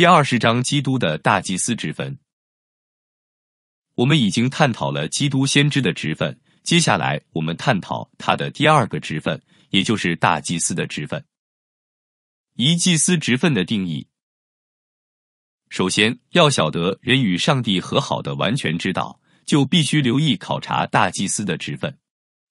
第二十章：基督的大祭司之分。我们已经探讨了基督先知的职分，接下来我们探讨他的第二个职分，也就是大祭司的职分。一祭司职分的定义。首先要晓得人与上帝和好的完全之道，就必须留意考察大祭司的职分。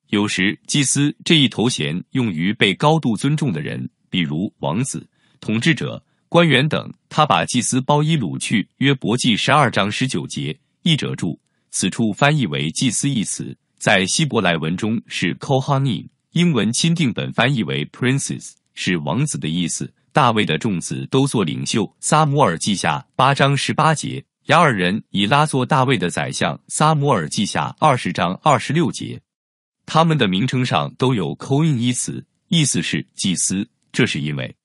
有时，祭司这一头衔用于被高度尊重的人，比如王子、统治者。官员等，他把祭司包衣掳去，约伯记十二章十九节。译者注：此处翻译为“祭司”一词，在希伯来文中是 k o h a n i m 英文钦定本翻译为 princes，是王子的意思。大卫的众子都做领袖，撒母耳记下八章十八节。雅尔人以拉做大卫的宰相，撒母耳记下二十章二十六节。他们的名称上都有 kohen 一词，意思是祭司。这是因为。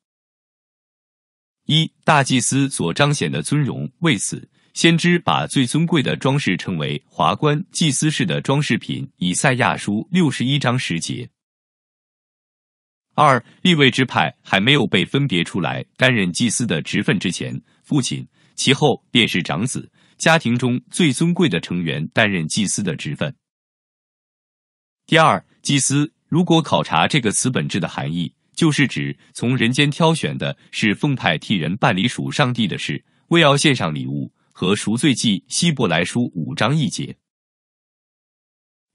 一大祭司所彰显的尊荣，为此先知把最尊贵的装饰称为华冠，祭司式的装饰品。以赛亚书六十一章十节。二立位之派还没有被分别出来担任祭司的职分之前，父亲其后便是长子，家庭中最尊贵的成员担任祭司的职分。第二祭司，如果考察这个词本质的含义。就是指从人间挑选的是奉派替人办理属上帝的事，为要献上礼物和赎罪祭。希伯来书五章一节。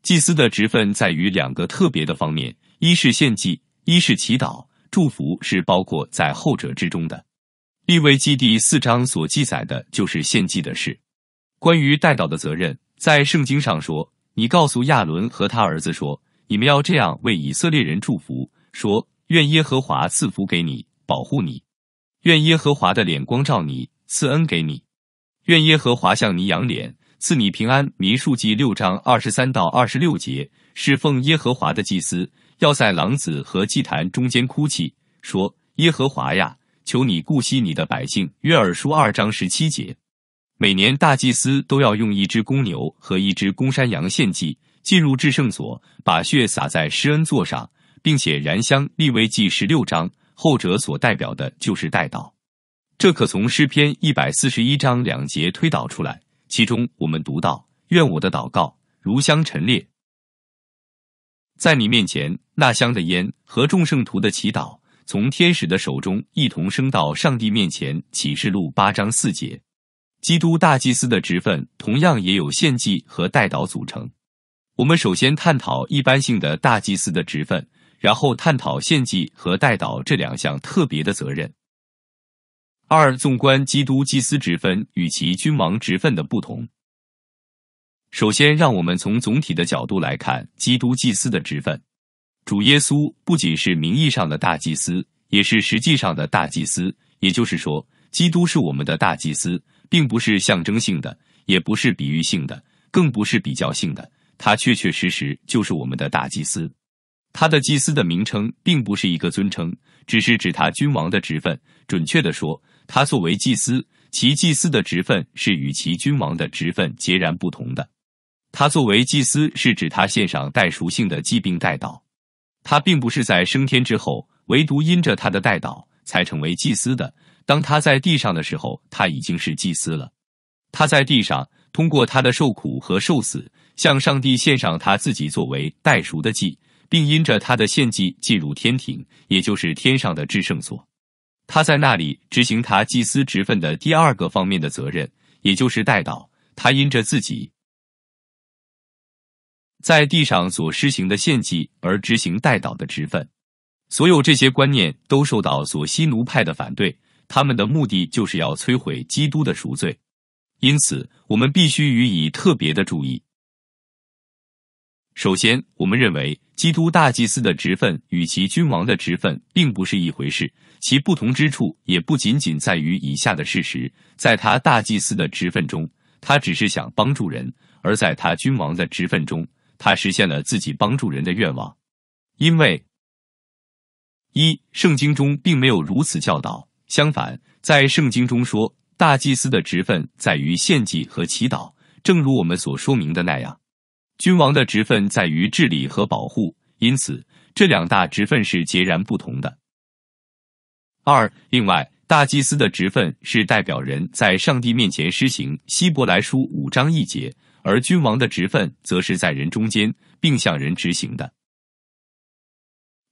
祭司的职分在于两个特别的方面：一是献祭，一是祈祷。祝福是包括在后者之中的。立位记第四章所记载的就是献祭的事。关于代祷的责任，在圣经上说：“你告诉亚伦和他儿子说，你们要这样为以色列人祝福，说。”愿耶和华赐福给你，保护你；愿耶和华的脸光照你，赐恩给你；愿耶和华向你扬脸，赐你平安。民数记六章二十三到二十六节侍奉耶和华的祭司要在狼子和祭坛中间哭泣，说：“耶和华呀，求你顾惜你的百姓。”约珥书二章十七节，每年大祭司都要用一只公牛和一只公山羊献祭，进入至圣所，把血洒在施恩座上。并且燃香立为记十六章，后者所代表的就是代祷，这可从诗篇一百四十一章两节推导出来。其中我们读到：“愿我的祷告如香陈列在你面前，那香的烟和众圣徒的祈祷，从天使的手中一同升到上帝面前。”启示录八章四节，基督大祭司的职分同样也有献祭和代祷组成。我们首先探讨一般性的大祭司的职分。然后探讨献祭和代祷这两项特别的责任。二、纵观基督祭司职分与其君王职分的不同。首先，让我们从总体的角度来看基督祭司的职分。主耶稣不仅是名义上的大祭司，也是实际上的大祭司。也就是说，基督是我们的大祭司，并不是象征性的，也不是比喻性的，更不是比较性的。他确确实实就是我们的大祭司。他的祭司的名称并不是一个尊称，只是指他君王的职分。准确地说，他作为祭司，其祭司的职分是与其君王的职分截然不同的。他作为祭司，是指他献上代赎性的祭并代祷。他并不是在升天之后，唯独因着他的代祷才成为祭司的。当他在地上的时候，他已经是祭司了。他在地上通过他的受苦和受死，向上帝献上他自己作为代赎的祭。并因着他的献祭进入天庭，也就是天上的至圣所。他在那里执行他祭司职分的第二个方面的责任，也就是代祷。他因着自己在地上所施行的献祭而执行代祷的职分。所有这些观念都受到所西奴派的反对，他们的目的就是要摧毁基督的赎罪。因此，我们必须予以特别的注意。首先，我们认为基督大祭司的职分与其君王的职分并不是一回事，其不同之处也不仅仅在于以下的事实：在他大祭司的职分中，他只是想帮助人；而在他君王的职分中，他实现了自己帮助人的愿望。因为，一圣经中并没有如此教导。相反，在圣经中说，大祭司的职分在于献祭和祈祷，正如我们所说明的那样。君王的职分在于治理和保护，因此这两大职分是截然不同的。二、另外，大祭司的职分是代表人在上帝面前施行《希伯来书》五章一节，而君王的职分则是在人中间，并向人执行的。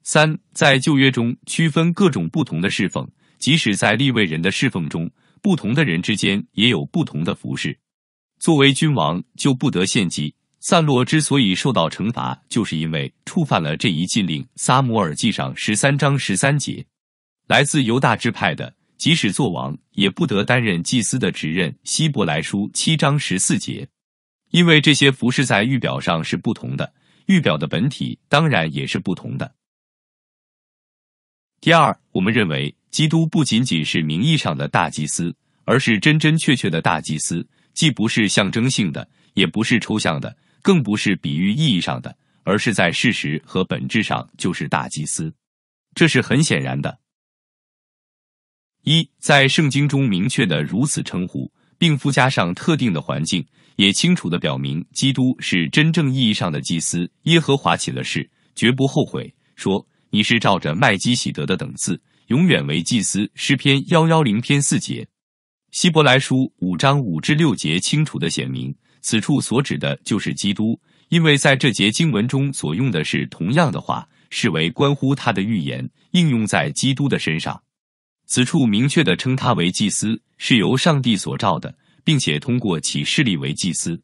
三、在旧约中区分各种不同的侍奉，即使在立位人的侍奉中，不同的人之间也有不同的服饰。作为君王，就不得献祭。散落之所以受到惩罚，就是因为触犯了这一禁令。撒姆尔记上十三章十三节，来自犹大支派的，即使做王也不得担任祭司的职任。希伯来书七章十四节，因为这些服饰在玉表上是不同的，玉表的本体当然也是不同的。第二，我们认为基督不仅仅是名义上的大祭司，而是真真切切的大祭司，既不是象征性的，也不是抽象的。更不是比喻意义上的，而是在事实和本质上就是大祭司，这是很显然的。一在圣经中明确的如此称呼，并附加上特定的环境，也清楚的表明，基督是真正意义上的祭司。耶和华起了誓，绝不后悔，说：“你是照着麦基喜德的等次，永远为祭司。”诗篇幺幺零篇四节，希伯来书五章五至六节清楚的显明。此处所指的就是基督，因为在这节经文中所用的是同样的话，视为关乎他的预言应用在基督的身上。此处明确地称他为祭司，是由上帝所召的，并且通过其势力为祭司。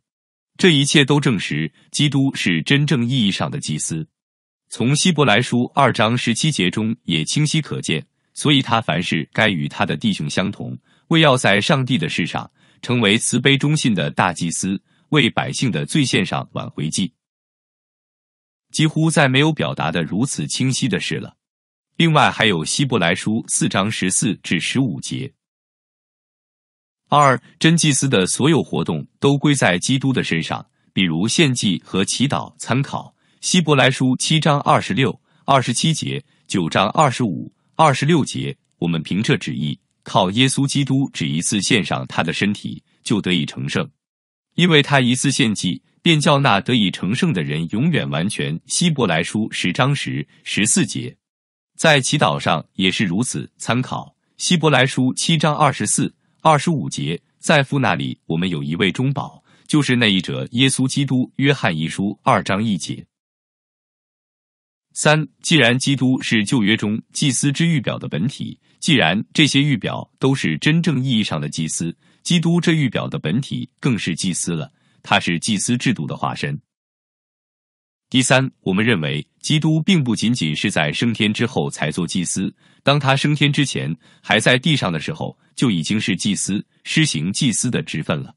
这一切都证实基督是真正意义上的祭司。从希伯来书二章十七节中也清晰可见。所以，他凡事该与他的弟兄相同，为要在上帝的事上成为慈悲忠信的大祭司。为百姓的罪献上挽回祭，几乎再没有表达的如此清晰的事了。另外还有希伯来书四章十四至十五节。二真祭司的所有活动都归在基督的身上，比如献祭和祈祷。参考希伯来书七章二十六、二十七节，九章二十五、二十六节。我们凭着旨意，靠耶稣基督只一次献上他的身体，就得以成圣。因为他一次献祭便叫那得以成圣的人永远完全。希伯来书十章十十四节，在祈祷上也是如此。参考希伯来书七章二十四、二十五节，在父那里我们有一位中保，就是那一者耶稣基督。约翰一书二章一节。三，既然基督是旧约中祭司之预表的本体，既然这些预表都是真正意义上的祭司。基督这预表的本体更是祭司了，他是祭司制度的化身。第三，我们认为基督并不仅仅是在升天之后才做祭司，当他升天之前还在地上的时候，就已经是祭司，施行祭司的职分了。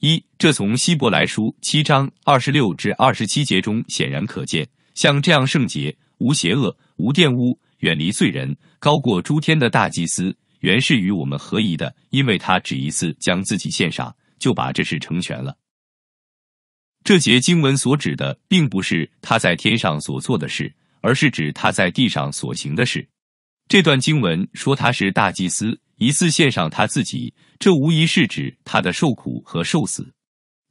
一，这从希伯来书七章二十六至二十七节中显然可见，像这样圣洁、无邪恶、无玷污、远离罪人、高过诸天的大祭司。原是与我们合宜的，因为他只一次将自己献上，就把这事成全了。这节经文所指的，并不是他在天上所做的事，而是指他在地上所行的事。这段经文说他是大祭司，一次献上他自己，这无疑是指他的受苦和受死。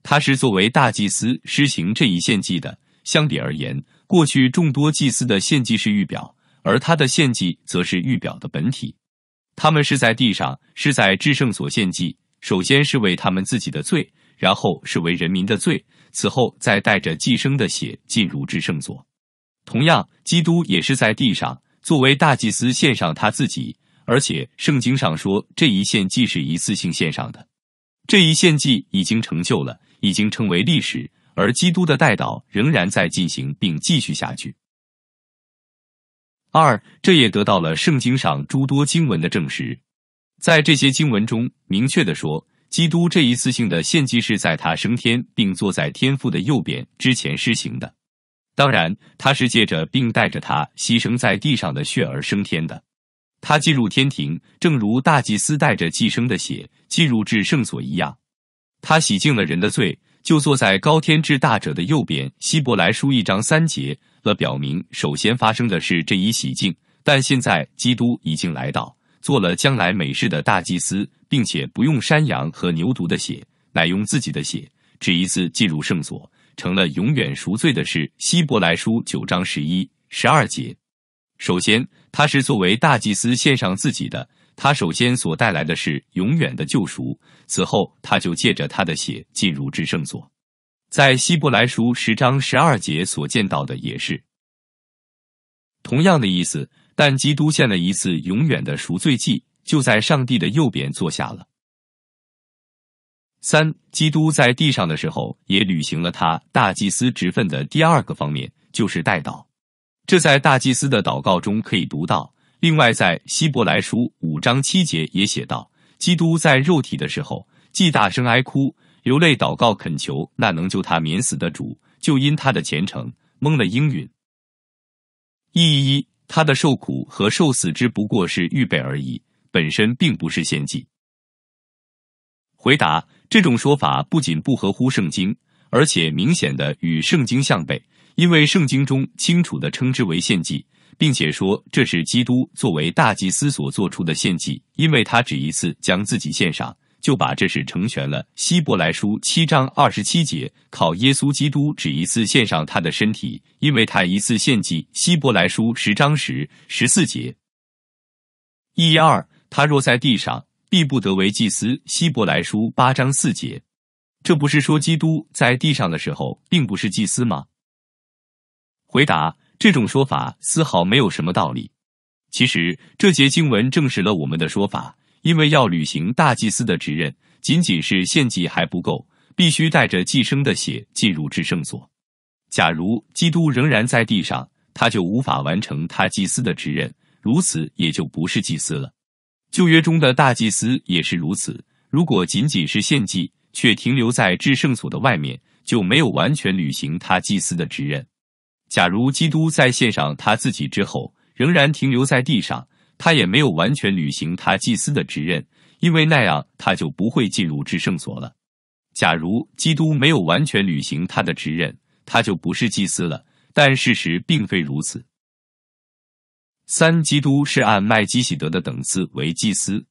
他是作为大祭司施行这一献祭的。相比而言，过去众多祭司的献祭是预表，而他的献祭则是预表的本体。他们是在地上，是在至圣所献祭，首先是为他们自己的罪，然后是为人民的罪，此后再带着祭生的血进入至圣所。同样，基督也是在地上作为大祭司献上他自己，而且圣经上说这一献祭是一次性献上的。这一献祭已经成就了，已经成为历史，而基督的代祷仍然在进行并继续下去。二，这也得到了圣经上诸多经文的证实。在这些经文中，明确的说，基督这一次性的献祭是在他升天并坐在天父的右边之前施行的。当然，他是借着并带着他牺牲在地上的血而升天的。他进入天庭，正如大祭司带着祭生的血进入至圣所一样。他洗净了人的罪，就坐在高天至大者的右边。希伯来书一章三节。则表明，首先发生的是这一喜庆，但现在基督已经来到，做了将来美事的大祭司，并且不用山羊和牛犊的血，乃用自己的血，只一次进入圣所，成了永远赎罪的事。希伯来书九章十一十二节。首先，他是作为大祭司献上自己的，他首先所带来的是永远的救赎，此后他就借着他的血进入至圣所。在希伯来书十章十二节所见到的也是同样的意思，但基督献了一次永远的赎罪祭，就在上帝的右边坐下了。三、基督在地上的时候，也履行了他大祭司职分的第二个方面，就是代祷。这在大祭司的祷告中可以读到。另外，在希伯来书五章七节也写到，基督在肉体的时候，既大声哀哭。流泪祷告恳求那能救他免死的主，就因他的虔诚蒙了应允。一一一，他的受苦和受死只不过是预备而已，本身并不是献祭。回答：这种说法不仅不合乎圣经，而且明显的与圣经相悖，因为圣经中清楚的称之为献祭，并且说这是基督作为大祭司所做出的献祭，因为他只一次将自己献上。就把这事成全了。希伯来书七章二十七节，靠耶稣基督只一次献上他的身体，因为他一次献祭。希伯来书十章十十四节，一二他若在地上必不得为祭司。希伯来书八章四节，这不是说基督在地上的时候并不是祭司吗？回答：这种说法丝毫没有什么道理。其实这些经文证实了我们的说法。因为要履行大祭司的职任，仅仅是献祭还不够，必须带着祭生的血进入至圣所。假如基督仍然在地上，他就无法完成他祭司的职任，如此也就不是祭司了。旧约中的大祭司也是如此，如果仅仅是献祭却停留在至圣所的外面，就没有完全履行他祭司的职任。假如基督在献上他自己之后，仍然停留在地上。他也没有完全履行他祭司的职任，因为那样他就不会进入至圣所了。假如基督没有完全履行他的职任，他就不是祭司了。但事实并非如此。三，基督是按麦基喜德的等次为祭司。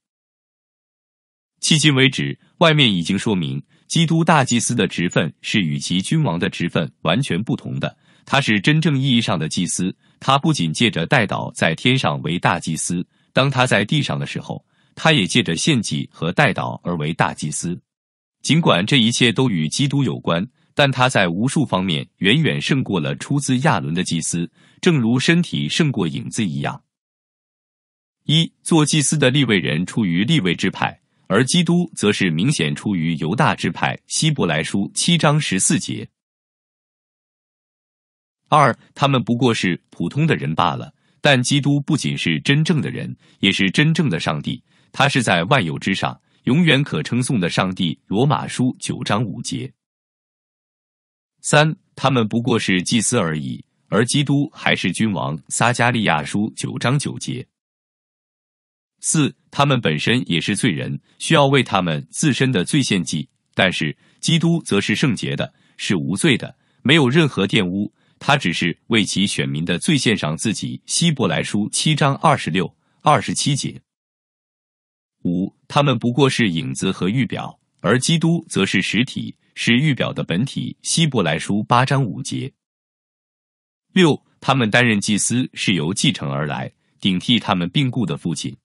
迄今为止，外面已经说明，基督大祭司的职分是与其君王的职分完全不同的，他是真正意义上的祭司。他不仅借着代祷在天上为大祭司，当他在地上的时候，他也借着献祭和代祷而为大祭司。尽管这一切都与基督有关，但他在无数方面远远胜过了出自亚伦的祭司，正如身体胜过影子一样。一做祭司的立位人出于立位之派，而基督则是明显出于犹大之派。希伯来书七章十四节。二、他们不过是普通的人罢了，但基督不仅是真正的人，也是真正的上帝，他是在万有之上、永远可称颂的上帝。罗马书九章五节。三、他们不过是祭司而已，而基督还是君王。撒加利亚书九章九节。四、他们本身也是罪人，需要为他们自身的罪献祭，但是基督则是圣洁的，是无罪的，没有任何玷污。他只是为其选民的最献上自己，希伯来书七章二十六、二十七节。五，他们不过是影子和预表，而基督则是实体，是预表的本体，希伯来书八章五节。六，他们担任祭司是由继承而来，顶替他们病故的父亲。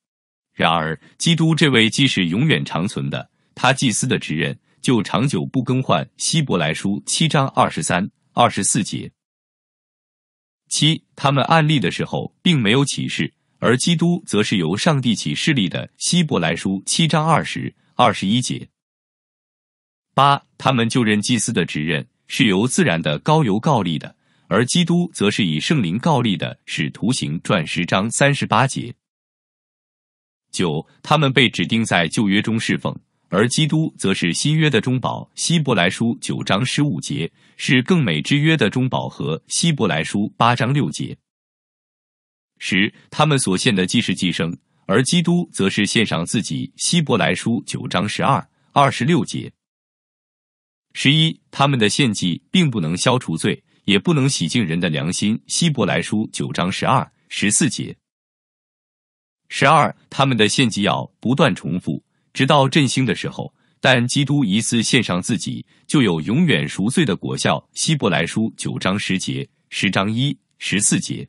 然而，基督这位既是永远长存的，他祭司的职任就长久不更换，希伯来书七章二十三、二十四节。七，他们按例的时候并没有启示，而基督则是由上帝启示立的。希伯来书七章二十二十一节。八，他们就任祭司的职任是由自然的高油告立的，而基督则是以圣灵告立的。使徒行传十章三十八节。九，他们被指定在旧约中侍奉。而基督则是新约的中保，希伯来书九章十五节是更美之约的中保和希伯来书八章六节。十，他们所献的既是寄生，而基督则是献上自己，希伯来书九章十二二十六节。十一，他们的献祭并不能消除罪，也不能洗净人的良心，希伯来书九章十二十四节。十二，他们的献祭要不断重复。直到振兴的时候，但基督一次献上自己，就有永远赎罪的果效。希伯来书九章十节，十章一十四节。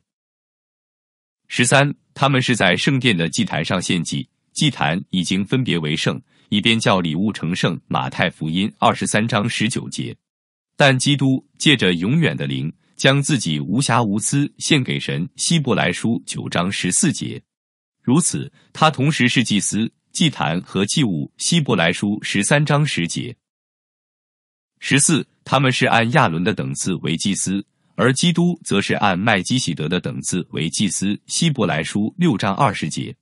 十三，他们是在圣殿的祭坛上献祭，祭坛已经分别为圣，以便叫礼物成圣。马太福音二十三章十九节。但基督借着永远的灵，将自己无瑕无私献给神。希伯来书九章十四节。如此，他同时是祭司。祭坛和祭物，希伯来书十三章十节。十四，他们是按亚伦的等次为祭司，而基督则是按麦基喜德的等次为祭司，希伯来书六章二十节。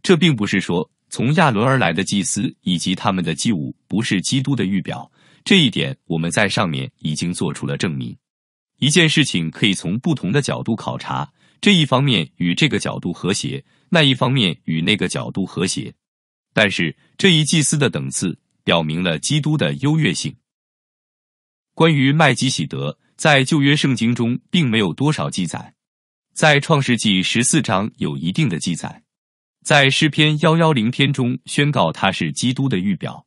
这并不是说从亚伦而来的祭司以及他们的祭物不是基督的预表，这一点我们在上面已经做出了证明。一件事情可以从不同的角度考察，这一方面与这个角度和谐，那一方面与那个角度和谐。但是这一祭司的等次表明了基督的优越性。关于麦基喜德，在旧约圣经中并没有多少记载，在创世纪十四章有一定的记载，在诗篇幺幺零篇中宣告他是基督的预表。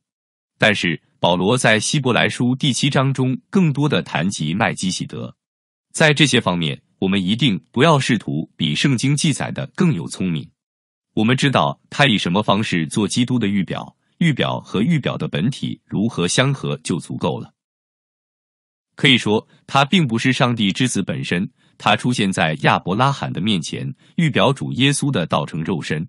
但是保罗在希伯来书第七章中更多的谈及麦基喜德。在这些方面，我们一定不要试图比圣经记载的更有聪明。我们知道他以什么方式做基督的预表，预表和预表的本体如何相合就足够了。可以说，他并不是上帝之子本身，他出现在亚伯拉罕的面前，预表主耶稣的道成肉身。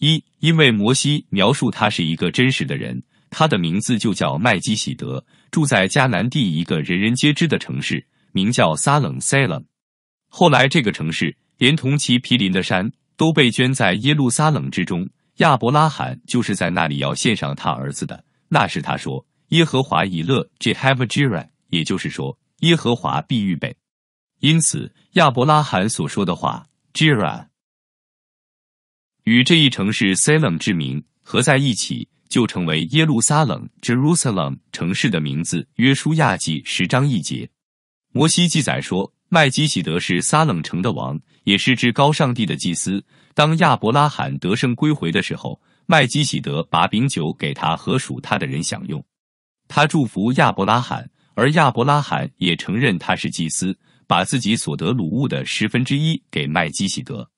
一，因为摩西描述他是一个真实的人，他的名字就叫麦基喜德，住在迦南地一个人人皆知的城市，名叫撒冷塞冷。后来这个城市连同其毗邻的山。都被捐在耶路撒冷之中。亚伯拉罕就是在那里要献上他儿子的。那时他说：“耶和华以乐 j e h o v a j i r e 也就是说，耶和华必预备。因此，亚伯拉罕所说的话 j i r e 与这一城市 Salem 之名合在一起，就成为耶路撒冷 Jerusalem 城市的名字。约书亚记十章一节，摩西记载说。麦基喜德是撒冷城的王，也是至高上帝的祭司。当亚伯拉罕得胜归回的时候，麦基喜德把饼酒给他和属他的人享用。他祝福亚伯拉罕，而亚伯拉罕也承认他是祭司，把自己所得鲁物的十分之一给麦基喜德。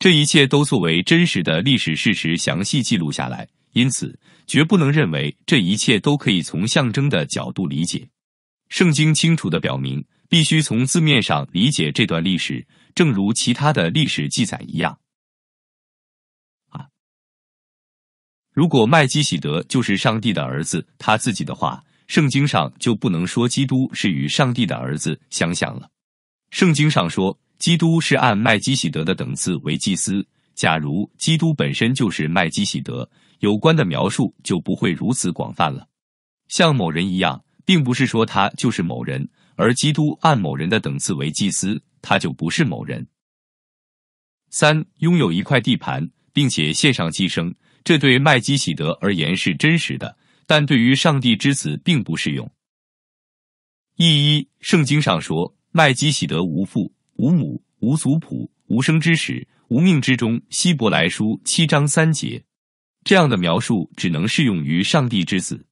这一切都作为真实的历史事实详细记录下来，因此绝不能认为这一切都可以从象征的角度理解。圣经清楚的表明。必须从字面上理解这段历史，正如其他的历史记载一样。啊，如果麦基喜德就是上帝的儿子他自己的话，圣经上就不能说基督是与上帝的儿子相像了。圣经上说基督是按麦基喜德的等次为祭司。假如基督本身就是麦基喜德，有关的描述就不会如此广泛了。像某人一样，并不是说他就是某人。而基督按某人的等次为祭司，他就不是某人。三、拥有一块地盘，并且献上祭牲，这对麦基喜德而言是真实的，但对于上帝之子并不适用。一、圣经上说麦基喜德无父、无母、无族谱、无生之始、无命之中（希伯来书七章三节），这样的描述只能适用于上帝之子。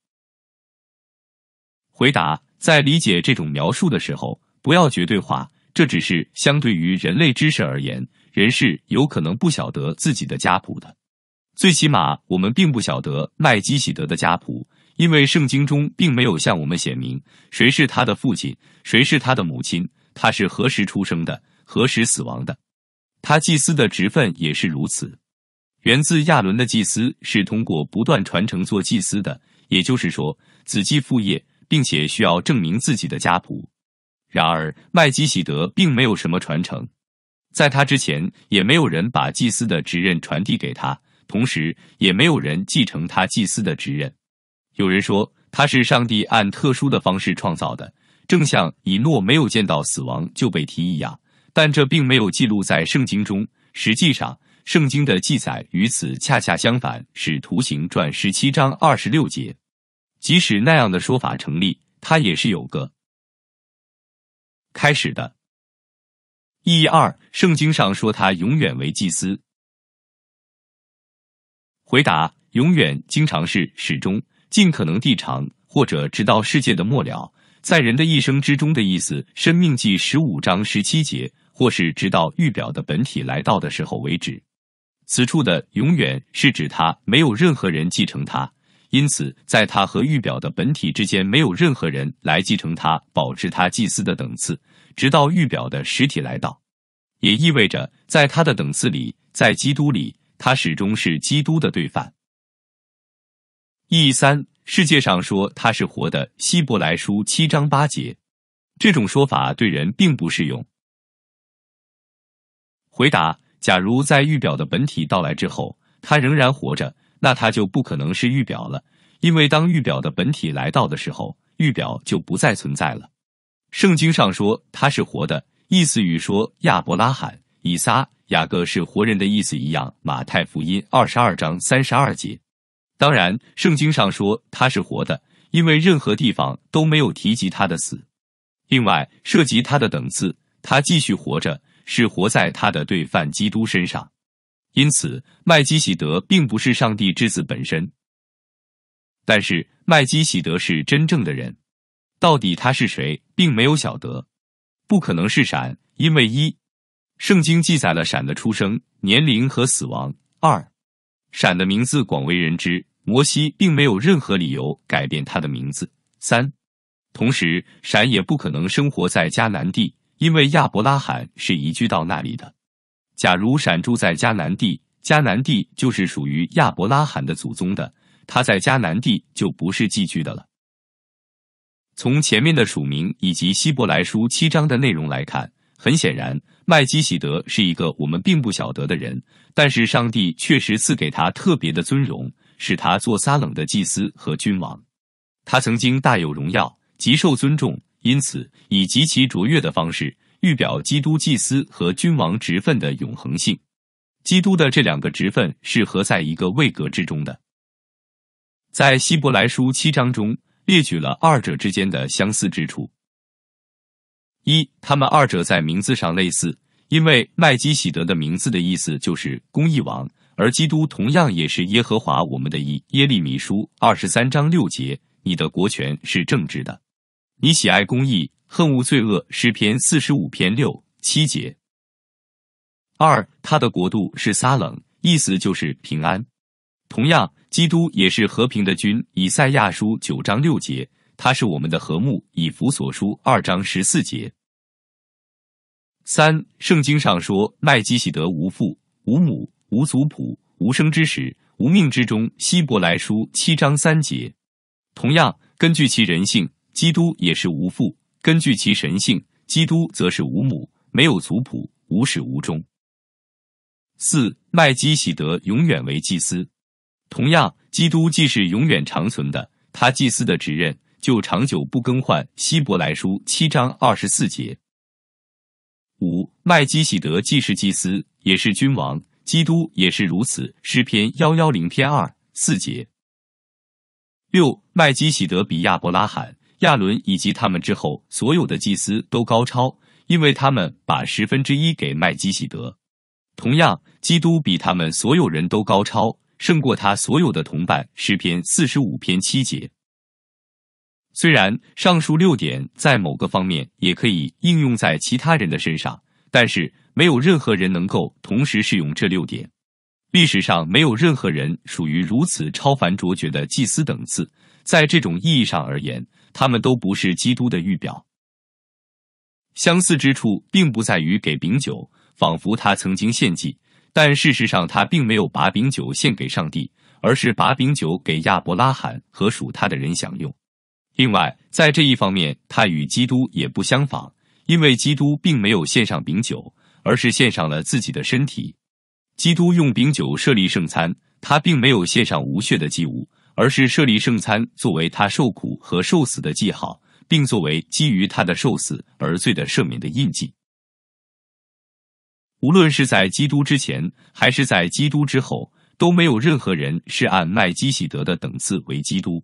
回答。在理解这种描述的时候，不要绝对化。这只是相对于人类知识而言，人是有可能不晓得自己的家谱的。最起码我们并不晓得麦基喜德的家谱，因为圣经中并没有向我们写明谁是他的父亲，谁是他的母亲，他是何时出生的，何时死亡的。他祭司的职分也是如此。源自亚伦的祭司是通过不断传承做祭司的，也就是说子继父业。并且需要证明自己的家谱。然而，麦基喜德并没有什么传承，在他之前也没有人把祭司的职任传递给他，同时也没有人继承他祭司的职任。有人说他是上帝按特殊的方式创造的，正像以诺没有见到死亡就被提一样，但这并没有记录在圣经中。实际上，圣经的记载与此恰恰相反，是《图形传》十七章二十六节。即使那样的说法成立，它也是有个开始的意义。二，圣经上说他永远为祭司。回答：永远经常是始终尽可能地长，或者直到世界的末了，在人的一生之中的意思。生命记十五章十七节，或是直到预表的本体来到的时候为止。此处的“永远”是指他没有任何人继承他。因此，在他和预表的本体之间，没有任何人来继承他、保持他祭祀的等次，直到预表的实体来到，也意味着在他的等次里，在基督里，他始终是基督的对犯。意义三：世界上说他是活的，《希伯来书》七章八节，这种说法对人并不适用。回答：假如在预表的本体到来之后，他仍然活着。那他就不可能是预表了，因为当预表的本体来到的时候，预表就不再存在了。圣经上说他是活的，意思与说亚伯拉罕、以撒、雅各是活人的意思一样。马太福音二十二章三十二节。当然，圣经上说他是活的，因为任何地方都没有提及他的死。另外，涉及他的等次，他继续活着，是活在他的罪犯基督身上。因此，麦基洗德并不是上帝之子本身。但是，麦基洗德是真正的人。到底他是谁，并没有晓得。不可能是闪，因为一，圣经记载了闪的出生、年龄和死亡；二，闪的名字广为人知，摩西并没有任何理由改变他的名字；三，同时，闪也不可能生活在迦南地，因为亚伯拉罕是移居到那里的。假如闪住在迦南地，迦南地就是属于亚伯拉罕的祖宗的，他在迦南地就不是寄居的了。从前面的署名以及希伯来书七章的内容来看，很显然麦基洗德是一个我们并不晓得的人，但是上帝确实赐给他特别的尊荣，使他做撒冷的祭司和君王，他曾经大有荣耀，极受尊重，因此以极其卓越的方式。预表基督祭司和君王职分的永恒性，基督的这两个职分是合在一个位格之中的。在希伯来书七章中列举了二者之间的相似之处：一、他们二者在名字上类似，因为麦基喜德的名字的意思就是公义王，而基督同样也是耶和华我们的一耶利米书二十三章六节：你的国权是正直的，你喜爱公义。恨恶罪恶诗篇四十五篇六七节。二，他的国度是撒冷，意思就是平安。同样，基督也是和平的君。以赛亚书九章六节，他是我们的和睦。以弗所书二章十四节。三，圣经上说麦基喜德无父无母无族谱无生之时无命之中。希伯来书七章三节。同样，根据其人性，基督也是无父。根据其神性，基督则是无母，没有族谱，无始无终。四，麦基喜德永远为祭司。同样，基督既是永远长存的，他祭司的职任就长久不更换。希伯来书七章二十四节。五，麦基喜德既是祭司，也是君王，基督也是如此。诗篇幺幺零篇二四节。六，麦基喜德比亚伯拉罕。亚伦以及他们之后所有的祭司都高超，因为他们把十分之一给麦基洗德。同样，基督比他们所有人都高超，胜过他所有的同伴。诗篇四十五篇七节。虽然上述六点在某个方面也可以应用在其他人的身上，但是没有任何人能够同时适用这六点。历史上没有任何人属于如此超凡卓绝的祭司等次。在这种意义上而言。他们都不是基督的预表。相似之处并不在于给饼酒，仿佛他曾经献祭，但事实上他并没有把饼酒献给上帝，而是把饼酒给亚伯拉罕和属他的人享用。另外，在这一方面，他与基督也不相仿，因为基督并没有献上饼酒，而是献上了自己的身体。基督用饼酒设立圣餐，他并没有献上无血的祭物。而是设立圣餐，作为他受苦和受死的记号，并作为基于他的受死而罪的赦免的印记。无论是在基督之前，还是在基督之后，都没有任何人是按麦基喜德的等次为基督；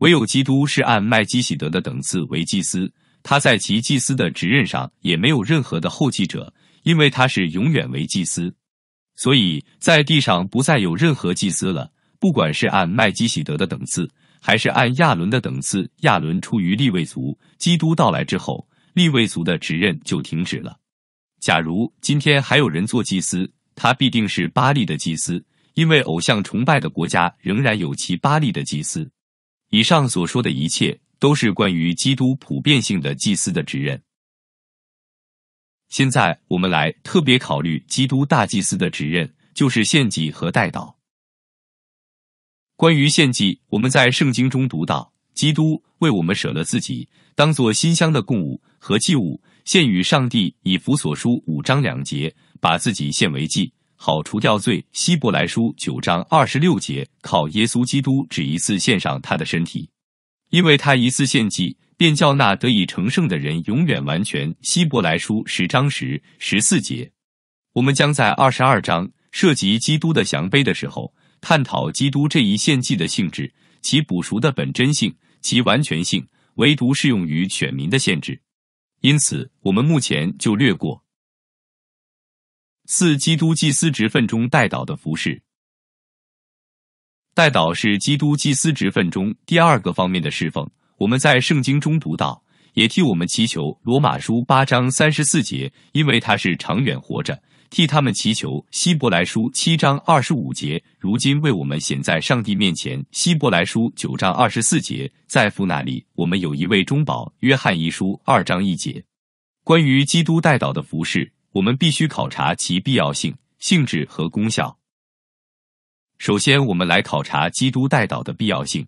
唯有基督是按麦基喜德的等次为祭司。他在其祭司的职任上也没有任何的后继者，因为他是永远为祭司，所以在地上不再有任何祭司了。不管是按麦基喜德的等次，还是按亚伦的等次，亚伦出于立位族。基督到来之后，立位族的职任就停止了。假如今天还有人做祭司，他必定是巴利的祭司，因为偶像崇拜的国家仍然有其巴利的祭司。以上所说的一切，都是关于基督普遍性的祭司的指认。现在我们来特别考虑基督大祭司的指认，就是献祭和代祷。关于献祭，我们在圣经中读到，基督为我们舍了自己，当做馨香的供物和祭物，献与上帝。以弗所书五章两节，把自己献为祭，好除掉罪。希伯来书九章二十六节，靠耶稣基督只一次献上他的身体，因为他一次献祭，便叫那得以成圣的人永远完全。希伯来书十章十十四节，我们将在二十二章。涉及基督的降卑的时候，探讨基督这一献祭的性质、其补赎的本真性、其完全性，唯独适用于选民的限制。因此，我们目前就略过。四、基督祭司职分中代祷的服饰。代祷是基督祭司职分中第二个方面的侍奉。我们在圣经中读到，也替我们祈求罗马书八章三十四节，因为他是长远活着。替他们祈求，希伯来书七章二十五节。如今为我们显在上帝面前，希伯来书九章二十四节。在父那里，我们有一位中保，约翰一书二章一节。关于基督代祷的服饰，我们必须考察其必要性、性质和功效。首先，我们来考察基督代祷的必要性。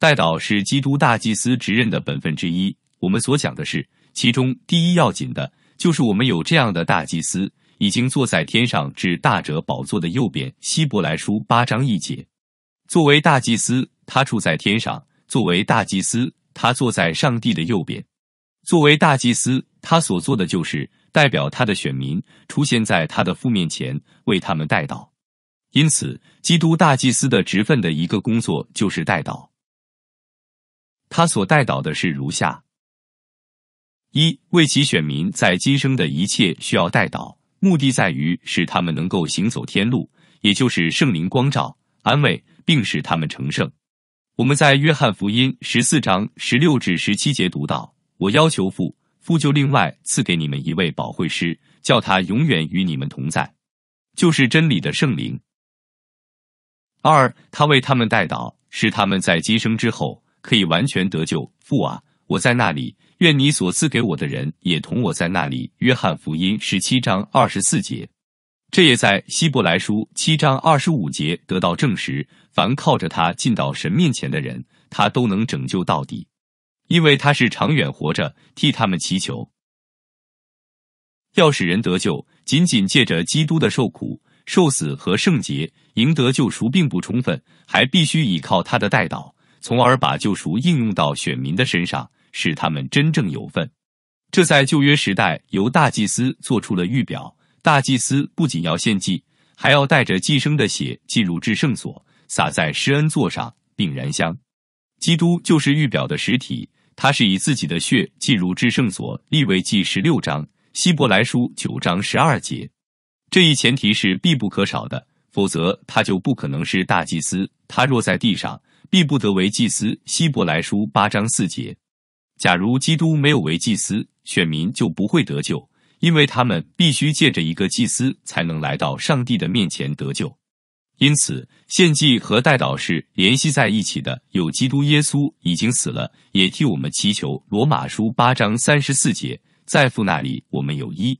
代祷是基督大祭司职任的本分之一。我们所讲的是其中第一要紧的，就是我们有这样的大祭司。已经坐在天上至大者宝座的右边。希伯来书八章一节，作为大祭司，他住在天上；作为大祭司，他坐在上帝的右边；作为大祭司，他所做的就是代表他的选民出现在他的父面前，为他们代祷。因此，基督大祭司的职分的一个工作就是代祷。他所代祷的是如下：一为其选民在今生的一切需要代祷。目的在于使他们能够行走天路，也就是圣灵光照、安慰，并使他们成圣。我们在约翰福音十四章十六至十七节读到：“我要求父，父就另外赐给你们一位保惠师，叫他永远与你们同在，就是真理的圣灵。”二他为他们代祷，使他们在今生之后可以完全得救。父啊，我在那里。愿你所赐给我的人也同我在那里。约翰福音十七章二十四节，这也在希伯来书七章二十五节得到证实。凡靠着他进到神面前的人，他都能拯救到底，因为他是长远活着，替他们祈求。要使人得救，仅仅借着基督的受苦、受死和圣洁赢得救赎并不充分，还必须依靠他的代祷，从而把救赎应用到选民的身上。使他们真正有份，这在旧约时代由大祭司做出了预表。大祭司不仅要献祭，还要带着祭生的血进入至圣所，撒在施恩座上，并燃香。基督就是预表的实体，他是以自己的血进入至圣所，立位记十六章，希伯来书九章十二节。这一前提是必不可少的，否则他就不可能是大祭司。他若在地上，必不得为祭司，希伯来书八章四节。假如基督没有为祭司，选民就不会得救，因为他们必须借着一个祭司才能来到上帝的面前得救。因此，献祭和代祷是联系在一起的。有基督耶稣已经死了，也替我们祈求。罗马书八章三十四节，在父那里我们有一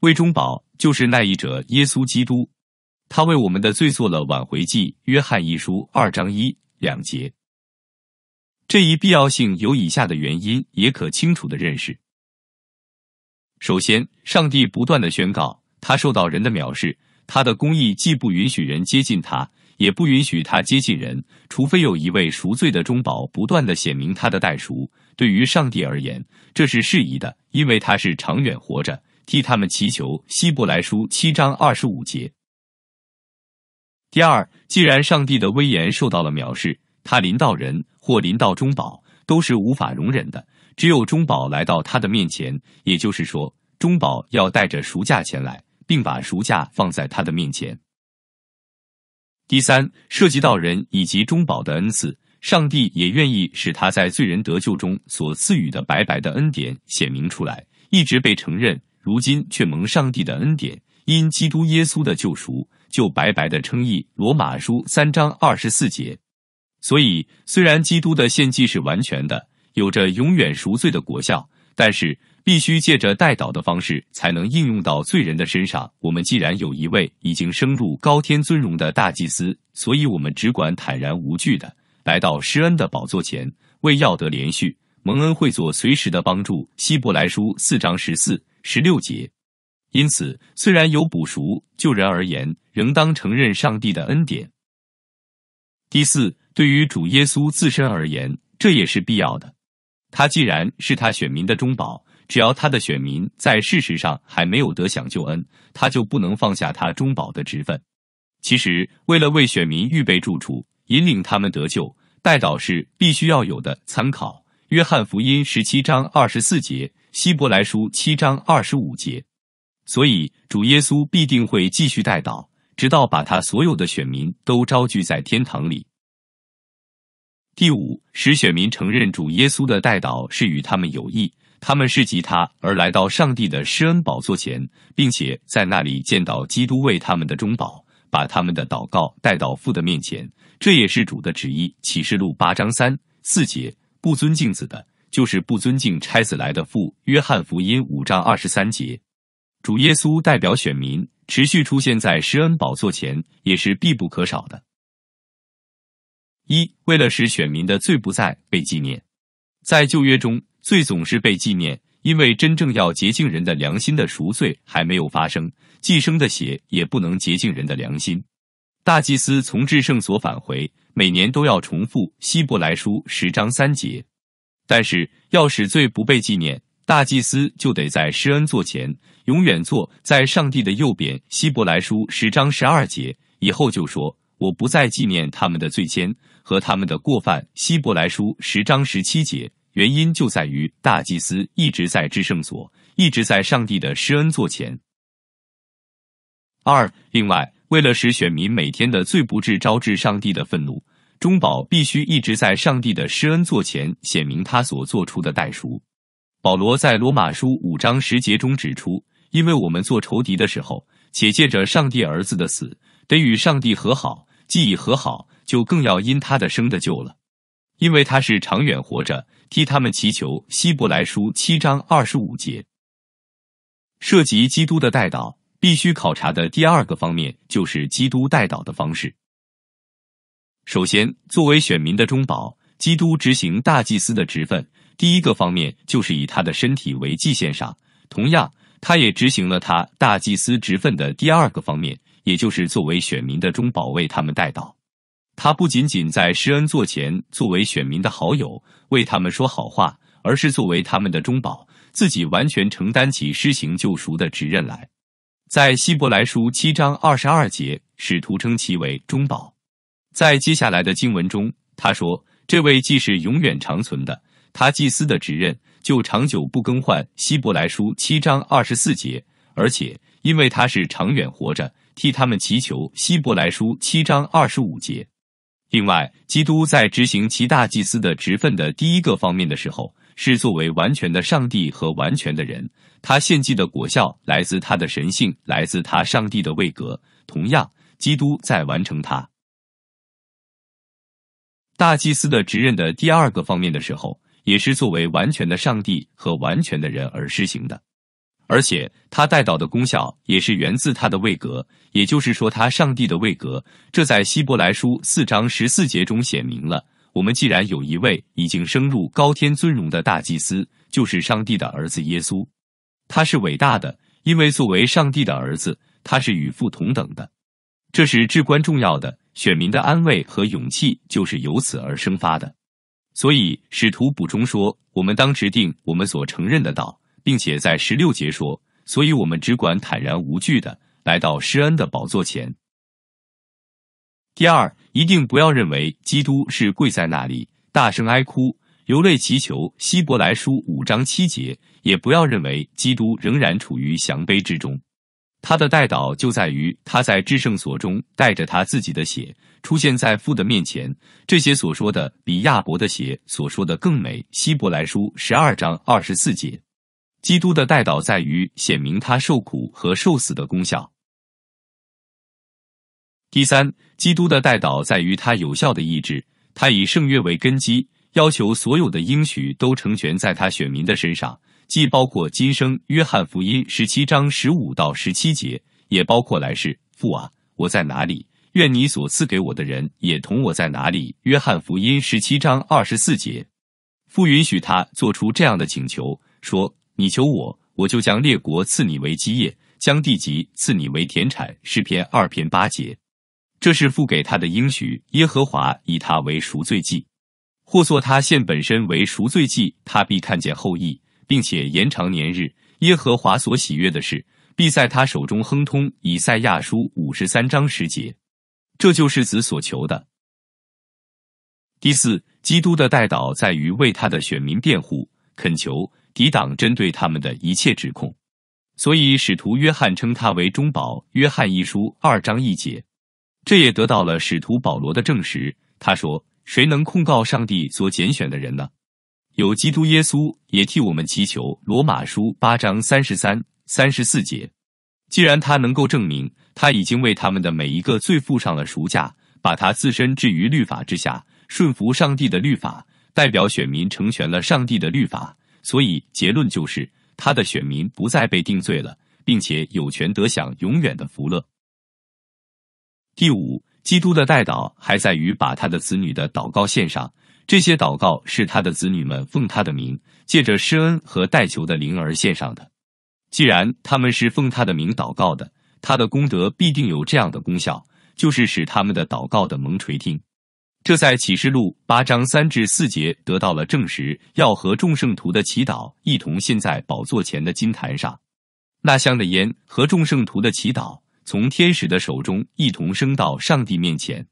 为中保就是那一者耶稣基督，他为我们的罪做了挽回祭。约翰一书二章一两节。这一必要性有以下的原因，也可清楚的认识。首先，上帝不断的宣告，他受到人的藐视，他的公义既不允许人接近他，也不允许他接近人，除非有一位赎罪的中保不断的显明他的代赎。对于上帝而言，这是适宜的，因为他是长远活着，替他们祈求。希伯来书七章二十五节。第二，既然上帝的威严受到了藐视，他临到人。或临到中保都是无法容忍的，只有中保来到他的面前，也就是说，中保要带着赎价前来，并把赎价放在他的面前。第三，涉及到人以及中保的恩赐，上帝也愿意使他在罪人得救中所赐予的白白的恩典显明出来，一直被承认，如今却蒙上帝的恩典，因基督耶稣的救赎，就白白的称义。罗马书三章二十四节。所以，虽然基督的献祭是完全的，有着永远赎罪的果效，但是必须借着代祷的方式，才能应用到罪人的身上。我们既然有一位已经升入高天尊荣的大祭司，所以我们只管坦然无惧的来到施恩的宝座前，为要得连续蒙恩会所随时的帮助。希伯来书四章十四、十六节。因此，虽然有补赎救人而言，仍当承认上帝的恩典。第四。对于主耶稣自身而言，这也是必要的。他既然是他选民的中保，只要他的选民在事实上还没有得享救恩，他就不能放下他中保的职分。其实，为了为选民预备住处，引领他们得救，代祷是必须要有的。参考《约翰福音》十七章二十四节，《希伯来书》七章二十五节。所以，主耶稣必定会继续代祷，直到把他所有的选民都招聚在天堂里。第五，使选民承认主耶稣的代祷是与他们有益，他们是及他而来到上帝的施恩宝座前，并且在那里见到基督为他们的中保，把他们的祷告带到父的面前。这也是主的旨意。启示录八章三四节：不尊敬子的，就是不尊敬差子来的父。约翰福音五章二十三节：主耶稣代表选民持续出现在施恩宝座前，也是必不可少的。一为了使选民的罪不再被纪念，在旧约中罪总是被纪念，因为真正要洁净人的良心的赎罪还没有发生，寄生的血也不能洁净人的良心。大祭司从至圣所返回，每年都要重复希伯来书十章三节，但是要使罪不被纪念，大祭司就得在施恩座前永远坐在上帝的右边。希伯来书十章十二节以后就说：“我不再纪念他们的罪愆。”和他们的过犯，希伯来书十章十七节，原因就在于大祭司一直在至圣所，一直在上帝的施恩座前。二另外，为了使选民每天的罪不致招致上帝的愤怒，中保必须一直在上帝的施恩座前显明他所做出的代赎。保罗在罗马书五章十节中指出：因为我们做仇敌的时候，且借着上帝儿子的死，得与上帝和好；既已和好。就更要因他的生的救了，因为他是长远活着，替他们祈求。希伯来书七章二十五节涉及基督的代祷，必须考察的第二个方面就是基督代祷的方式。首先，作为选民的中保，基督执行大祭司的职分，第一个方面就是以他的身体为祭献上；同样，他也执行了他大祭司职分的第二个方面，也就是作为选民的中保为他们代祷。他不仅仅在施恩座前作为选民的好友，为他们说好话，而是作为他们的中保，自己完全承担起施行救赎的职任来。在希伯来书七章二十二节，使徒称其为中保。在接下来的经文中，他说：“这位既是永远长存的，他祭司的职任就长久不更换。”希伯来书七章二十四节，而且因为他是长远活着，替他们祈求。希伯来书七章二十五节。另外，基督在执行其大祭司的职分的第一个方面的时候，是作为完全的上帝和完全的人，他献祭的果效来自他的神性，来自他上帝的位格。同样，基督在完成他大祭司的职任的第二个方面的时候，也是作为完全的上帝和完全的人而施行的。而且他带到的功效也是源自他的位格，也就是说，他上帝的位格。这在希伯来书四章十四节中写明了。我们既然有一位已经升入高天尊荣的大祭司，就是上帝的儿子耶稣，他是伟大的，因为作为上帝的儿子，他是与父同等的。这是至关重要的。选民的安慰和勇气就是由此而生发的。所以使徒补充说：“我们当指定我们所承认的道。”并且在十六节说：“所以，我们只管坦然无惧的来到施恩的宝座前。”第二，一定不要认为基督是跪在那里大声哀哭、流泪祈求（希伯来书五章七节），也不要认为基督仍然处于降杯之中。他的代祷就在于他在至圣所中带着他自己的血出现在父的面前。这些所说的比亚伯的血所说的更美（希伯来书十二章二十四节）。基督的代祷在于显明他受苦和受死的功效。第三，基督的代祷在于他有效的意志，他以圣约为根基，要求所有的应许都成全在他选民的身上，既包括今生，《约翰福音》十七章十五到十七节，也包括来世。父啊，我在哪里，愿你所赐给我的人也同我在哪里，《约翰福音》十七章二十四节。父允许他做出这样的请求，说。你求我，我就将列国赐你为基业，将地籍赐你为田产，诗篇二篇八节。这是付给他的应许。耶和华以他为赎罪祭，或作他献本身为赎罪祭，他必看见后裔，并且延长年日。耶和华所喜悦的事，必在他手中亨通。以赛亚书五十三章十节。这就是子所求的。第四，基督的代祷在于为他的选民辩护，恳求。抵挡针对他们的一切指控，所以使徒约翰称他为中保。约翰一书二章一节，这也得到了使徒保罗的证实。他说：“谁能控告上帝所拣选的人呢？”有基督耶稣也替我们祈求。罗马书八章三十三、三十四节，既然他能够证明他已经为他们的每一个罪付上了赎价，把他自身置于律法之下，顺服上帝的律法，代表选民成全了上帝的律法。所以结论就是，他的选民不再被定罪了，并且有权得享永远的福乐。第五，基督的代祷还在于把他的子女的祷告献上，这些祷告是他的子女们奉他的名，借着施恩和代求的灵而献上的。既然他们是奉他的名祷告的，他的功德必定有这样的功效，就是使他们的祷告的蒙垂听。这在启示录八章三至四节得到了证实。要和众圣徒的祈祷一同献在宝座前的金坛上，那香的烟和众圣徒的祈祷从天使的手中一同升到上帝面前。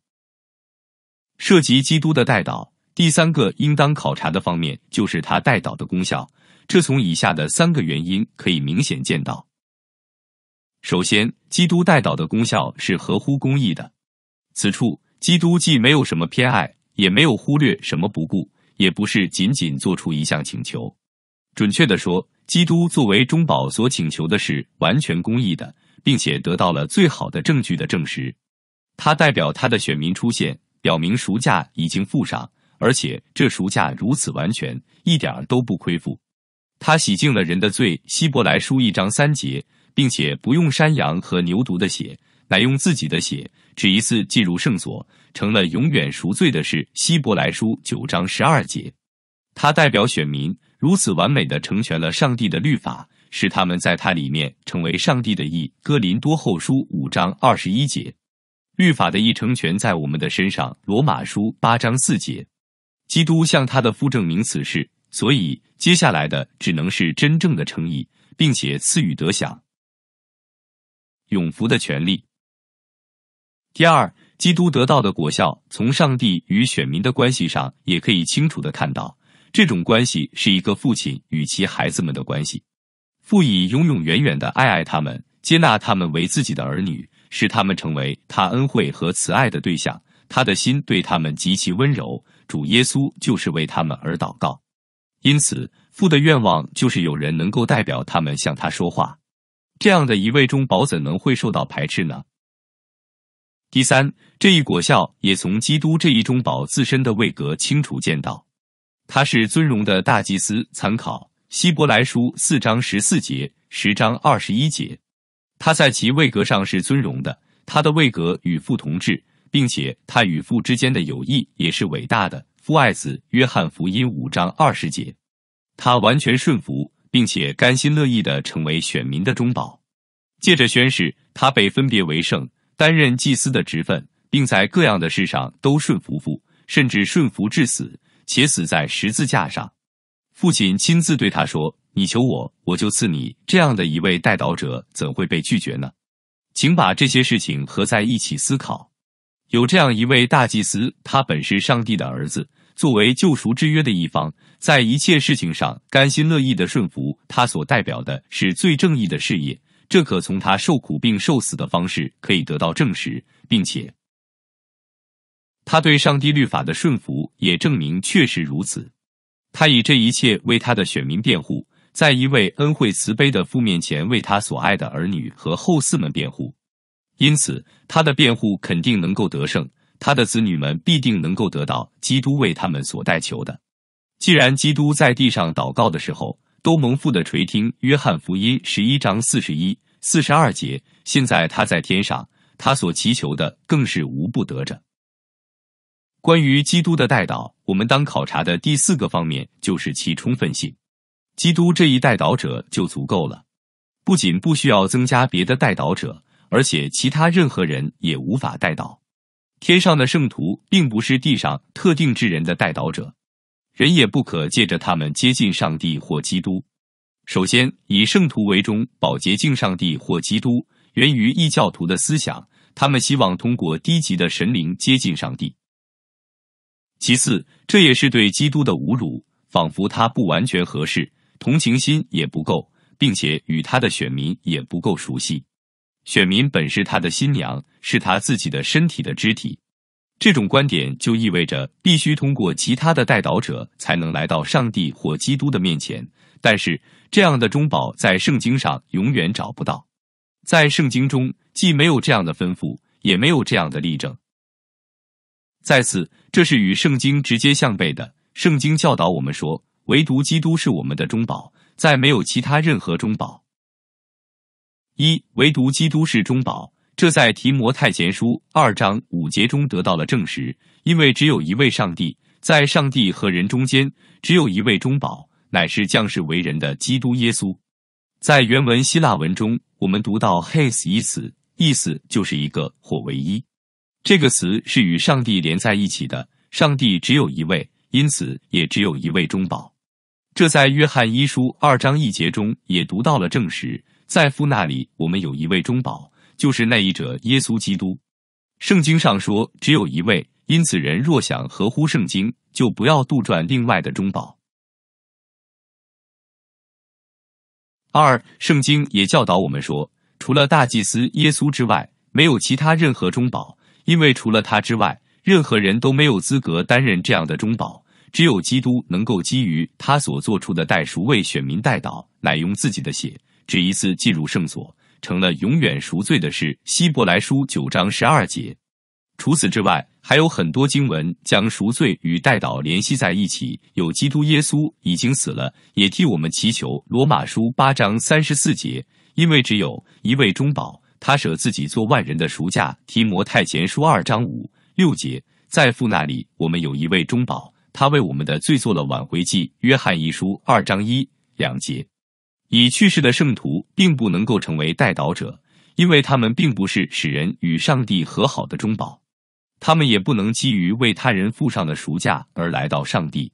涉及基督的代祷，第三个应当考察的方面就是他代祷的功效。这从以下的三个原因可以明显见到。首先，基督代祷的功效是合乎公义的。此处。基督既没有什么偏爱，也没有忽略什么不顾，也不是仅仅做出一项请求。准确地说，基督作为中保所请求的是完全公义的，并且得到了最好的证据的证实。他代表他的选民出现，表明赎价已经付上，而且这赎价如此完全，一点儿都不亏负。他洗净了人的罪，《希伯来书》一章三节，并且不用山羊和牛犊的血。乃用自己的血，只一次进入圣所，成了永远赎罪的事。希伯来书九章十二节，他代表选民，如此完美地成全了上帝的律法，使他们在他里面成为上帝的义。哥林多后书五章二十一节，律法的义成全在我们的身上。罗马书八章四节，基督向他的父证明此事，所以接下来的只能是真正的诚意，并且赐予得享永福的权利。第二，基督得到的果效，从上帝与选民的关系上也可以清楚地看到，这种关系是一个父亲与其孩子们的关系，父以永永远远的爱爱他们，接纳他们为自己的儿女，使他们成为他恩惠和慈爱的对象。他的心对他们极其温柔，主耶稣就是为他们而祷告。因此，父的愿望就是有人能够代表他们向他说话。这样的一位中保怎能会受到排斥呢？第三，这一果效也从基督这一中保自身的位格清楚见到，他是尊荣的大祭司。参考《希伯来书》四章十四节、十章二十一节，他在其位格上是尊荣的，他的位格与父同志，并且他与父之间的友谊也是伟大的。父爱子，《约翰福音》五章二十节，他完全顺服，并且甘心乐意的成为选民的中保。借着宣誓，他被分别为圣。担任祭司的职分，并在各样的事上都顺服父，甚至顺服至死，且死在十字架上。父亲亲自对他说：“你求我，我就赐你。”这样的一位代祷者，怎会被拒绝呢？请把这些事情合在一起思考。有这样一位大祭司，他本是上帝的儿子，作为救赎之约的一方，在一切事情上甘心乐意的顺服。他所代表的是最正义的事业。这可从他受苦并受死的方式可以得到证实，并且他对上帝律法的顺服也证明确实如此。他以这一切为他的选民辩护，在一位恩惠慈悲的父面前为他所爱的儿女和后嗣们辩护。因此，他的辩护肯定能够得胜，他的子女们必定能够得到基督为他们所代求的。既然基督在地上祷告的时候，都蒙父的垂听，约翰福音十一章四十一、四十二节。现在他在天上，他所祈求的更是无不得着。关于基督的代祷，我们当考察的第四个方面就是其充分性。基督这一代祷者就足够了，不仅不需要增加别的代祷者，而且其他任何人也无法代祷。天上的圣徒并不是地上特定之人的代祷者。人也不可借着他们接近上帝或基督。首先，以圣徒为中保、洁净上帝或基督，源于异教徒的思想，他们希望通过低级的神灵接近上帝。其次，这也是对基督的侮辱，仿佛他不完全合适，同情心也不够，并且与他的选民也不够熟悉。选民本是他的新娘，是他自己的身体的肢体。这种观点就意味着必须通过其他的代导者才能来到上帝或基督的面前，但是这样的中保在圣经上永远找不到，在圣经中既没有这样的吩咐，也没有这样的例证。再次，这是与圣经直接相悖的。圣经教导我们说，唯独基督是我们的中保，再没有其他任何中保。一，唯独基督是中保。这在提摩太前书二章五节中得到了证实，因为只有一位上帝，在上帝和人中间，只有一位中保，乃是降世为人的基督耶稣。在原文希腊文中，我们读到 h i s 一词，意思就是一个或唯一。这个词是与上帝连在一起的，上帝只有一位，因此也只有一位中保。这在约翰一书二章一节中也读到了证实，在父那里我们有一位中保。就是那一者耶稣基督，圣经上说只有一位，因此人若想合乎圣经，就不要杜撰另外的中宝。二，圣经也教导我们说，除了大祭司耶稣之外，没有其他任何中宝，因为除了他之外，任何人都没有资格担任这样的中宝，只有基督能够基于他所做出的代赎为选民代祷，乃用自己的血只一次进入圣所。成了永远赎罪的事，希伯来书九章十二节。除此之外，还有很多经文将赎罪与代祷联系在一起。有基督耶稣已经死了，也替我们祈求，罗马书八章三十四节。因为只有一位中保，他舍自己做万人的赎价，提摩太前书二章五六节。在父那里，我们有一位中保，他为我们的罪做了挽回祭，约翰一书二章一两节。已去世的圣徒并不能够成为代祷者，因为他们并不是使人与上帝和好的中保，他们也不能基于为他人付上的赎价而来到上帝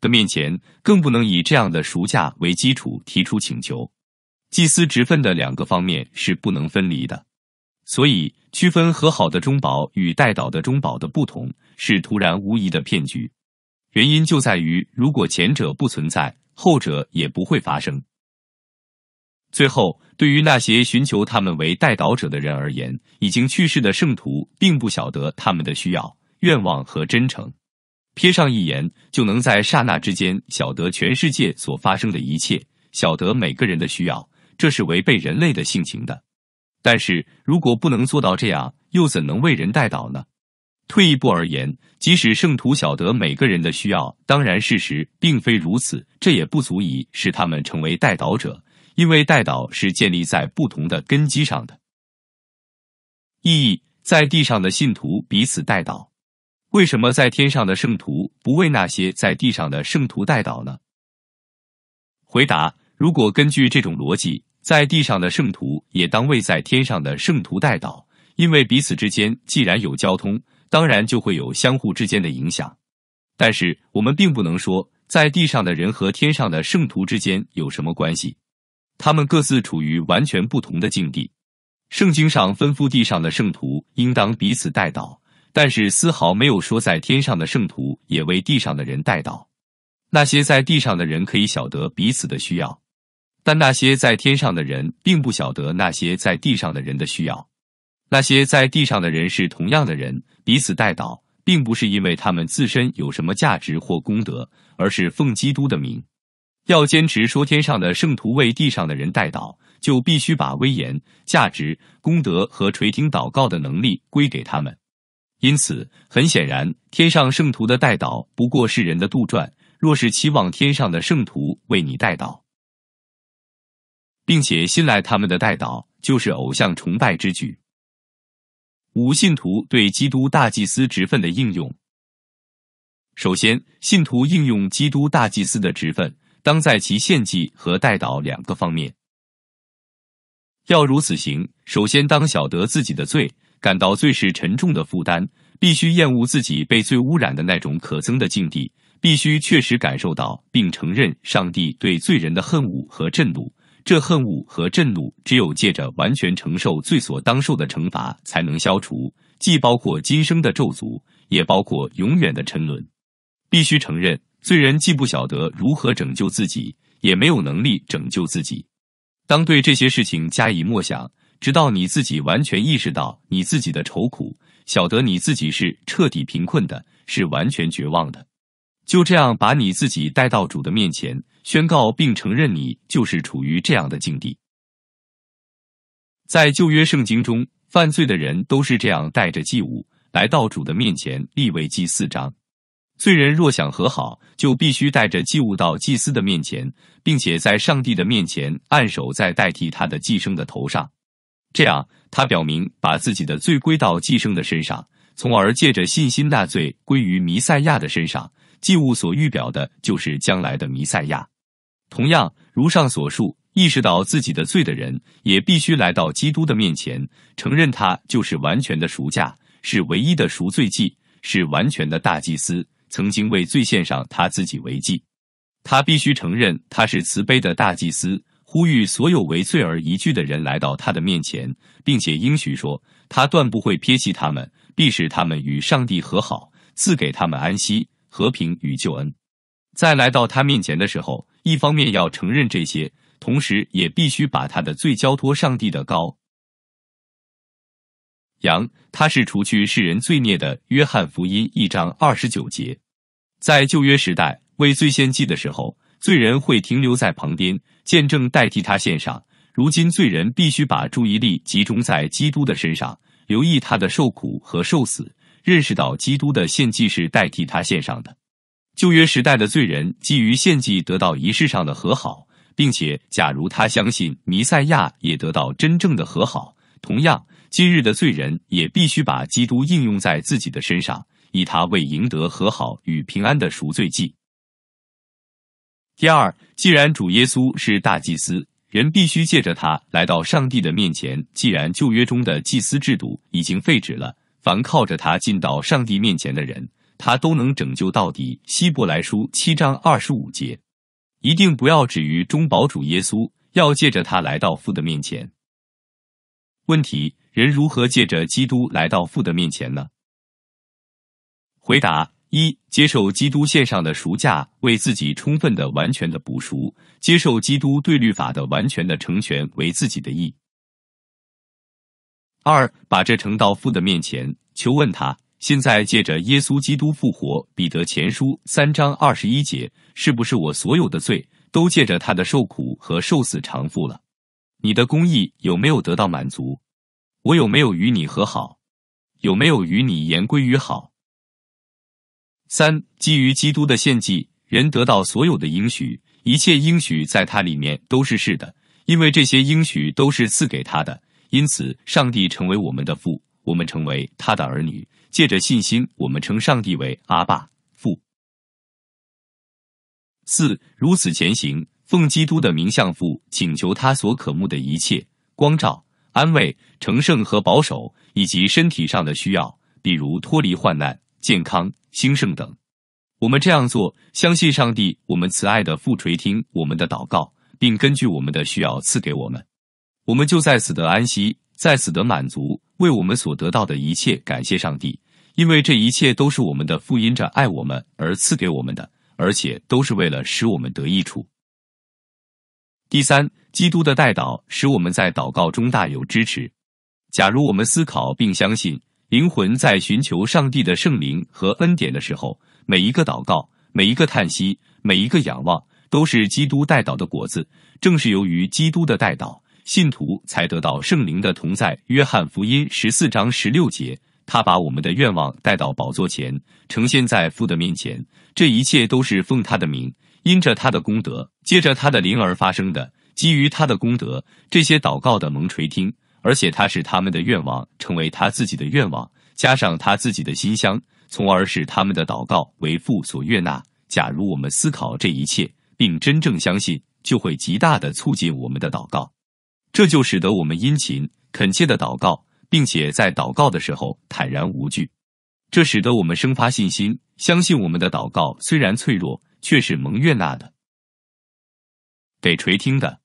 的面前，更不能以这样的赎价为基础提出请求。祭司职分的两个方面是不能分离的，所以区分和好的中保与代祷的中保的不同是突然无疑的骗局。原因就在于，如果前者不存在，后者也不会发生。最后，对于那些寻求他们为代导者的人而言，已经去世的圣徒并不晓得他们的需要、愿望和真诚。瞥上一眼就能在刹那之间晓得全世界所发生的一切，晓得每个人的需要，这是违背人类的性情的。但是如果不能做到这样，又怎能为人代导呢？退一步而言，即使圣徒晓得每个人的需要，当然事实并非如此，这也不足以使他们成为代导者，因为代导是建立在不同的根基上的。意义在地上的信徒彼此代导，为什么在天上的圣徒不为那些在地上的圣徒代导呢？回答：如果根据这种逻辑，在地上的圣徒也当为在天上的圣徒代导，因为彼此之间既然有交通。当然就会有相互之间的影响，但是我们并不能说在地上的人和天上的圣徒之间有什么关系，他们各自处于完全不同的境地。圣经上吩咐地上的圣徒应当彼此代祷，但是丝毫没有说在天上的圣徒也为地上的人代祷。那些在地上的人可以晓得彼此的需要，但那些在天上的人并不晓得那些在地上的人的需要。那些在地上的人是同样的人。彼此代祷，并不是因为他们自身有什么价值或功德，而是奉基督的名，要坚持说天上的圣徒为地上的人代祷，就必须把威严、价值、功德和垂听祷告的能力归给他们。因此，很显然，天上圣徒的代祷不过是人的杜撰。若是期望天上的圣徒为你代祷，并且信赖他们的代祷，就是偶像崇拜之举。五信徒对基督大祭司职分的应用。首先，信徒应用基督大祭司的职分，当在其献祭和代祷两个方面要如此行。首先，当晓得自己的罪，感到罪是沉重的负担，必须厌恶自己被罪污染的那种可憎的境地，必须确实感受到并承认上帝对罪人的恨恶和震怒。这恨恶和震怒，只有借着完全承受罪所当受的惩罚，才能消除，既包括今生的咒诅，也包括永远的沉沦。必须承认，罪人既不晓得如何拯救自己，也没有能力拯救自己。当对这些事情加以默想，直到你自己完全意识到你自己的愁苦，晓得你自己是彻底贫困的，是完全绝望的，就这样把你自己带到主的面前。宣告并承认，你就是处于这样的境地。在旧约圣经中，犯罪的人都是这样带着祭物来到主的面前。立位祭四章，罪人若想和好，就必须带着祭物到祭司的面前，并且在上帝的面前按手在代替他的寄生的头上，这样他表明把自己的罪归到寄生的身上，从而借着信心大罪归于弥赛亚的身上。祭物所预表的就是将来的弥赛亚。同样，如上所述，意识到自己的罪的人，也必须来到基督的面前，承认他就是完全的赎价，是唯一的赎罪祭，是完全的大祭司，曾经为罪献上他自己为祭。他必须承认他是慈悲的大祭司，呼吁所有为罪而移居的人来到他的面前，并且应许说，他断不会撇弃他们，必使他们与上帝和好，赐给他们安息、和平与救恩。在来到他面前的时候。一方面要承认这些，同时也必须把他的罪交托上帝的羔羊，他是除去世人罪孽的。约翰福音一章二十九节，在旧约时代为罪献祭的时候，罪人会停留在旁边见证代替他献上。如今罪人必须把注意力集中在基督的身上，留意他的受苦和受死，认识到基督的献祭是代替他献上的。旧约时代的罪人，基于献祭得到仪式上的和好，并且，假如他相信弥赛亚也得到真正的和好，同样，今日的罪人也必须把基督应用在自己的身上，以他为赢得和好与平安的赎罪祭。第二，既然主耶稣是大祭司，人必须借着他来到上帝的面前。既然旧约中的祭司制度已经废止了，凡靠着他进到上帝面前的人。他都能拯救到底。希伯来书七章二十五节，一定不要止于中保主耶稣，要借着他来到父的面前。问题：人如何借着基督来到父的面前呢？回答：一、接受基督献上的赎价，为自己充分的、完全的补赎；接受基督对律法的完全的成全，为自己的义。二、把这呈到父的面前，求问他。现在借着耶稣基督复活，彼得前书三章二十一节，是不是我所有的罪都借着他的受苦和受死偿付了？你的公义有没有得到满足？我有没有与你和好？有没有与你言归于好？三，基于基督的献祭，人得到所有的应许，一切应许在他里面都是是的，因为这些应许都是赐给他的，因此上帝成为我们的父，我们成为他的儿女。借着信心，我们称上帝为阿爸父。四如此前行，奉基督的名向父请求他所渴慕的一切光照、安慰、成圣和保守，以及身体上的需要，比如脱离患难、健康、兴盛等。我们这样做，相信上帝，我们慈爱的父垂听我们的祷告，并根据我们的需要赐给我们。我们就在此得安息，在此得满足，为我们所得到的一切感谢上帝。因为这一切都是我们的福音者爱我们而赐给我们的，而且都是为了使我们得益处。第三，基督的代祷使我们在祷告中大有支持。假如我们思考并相信，灵魂在寻求上帝的圣灵和恩典的时候，每一个祷告、每一个叹息、每一个仰望，都是基督代祷的果子。正是由于基督的代祷，信徒才得到圣灵的同在。约翰福音十四章十六节。他把我们的愿望带到宝座前，呈现在父的面前。这一切都是奉他的名，因着他的功德，借着他的灵而发生的。基于他的功德，这些祷告的蒙垂听，而且他使他们的愿望成为他自己的愿望，加上他自己的心香，从而使他们的祷告为父所悦纳。假如我们思考这一切，并真正相信，就会极大的促进我们的祷告，这就使得我们殷勤恳切的祷告。并且在祷告的时候坦然无惧，这使得我们生发信心，相信我们的祷告虽然脆弱，却是蒙悦纳的，给垂听的。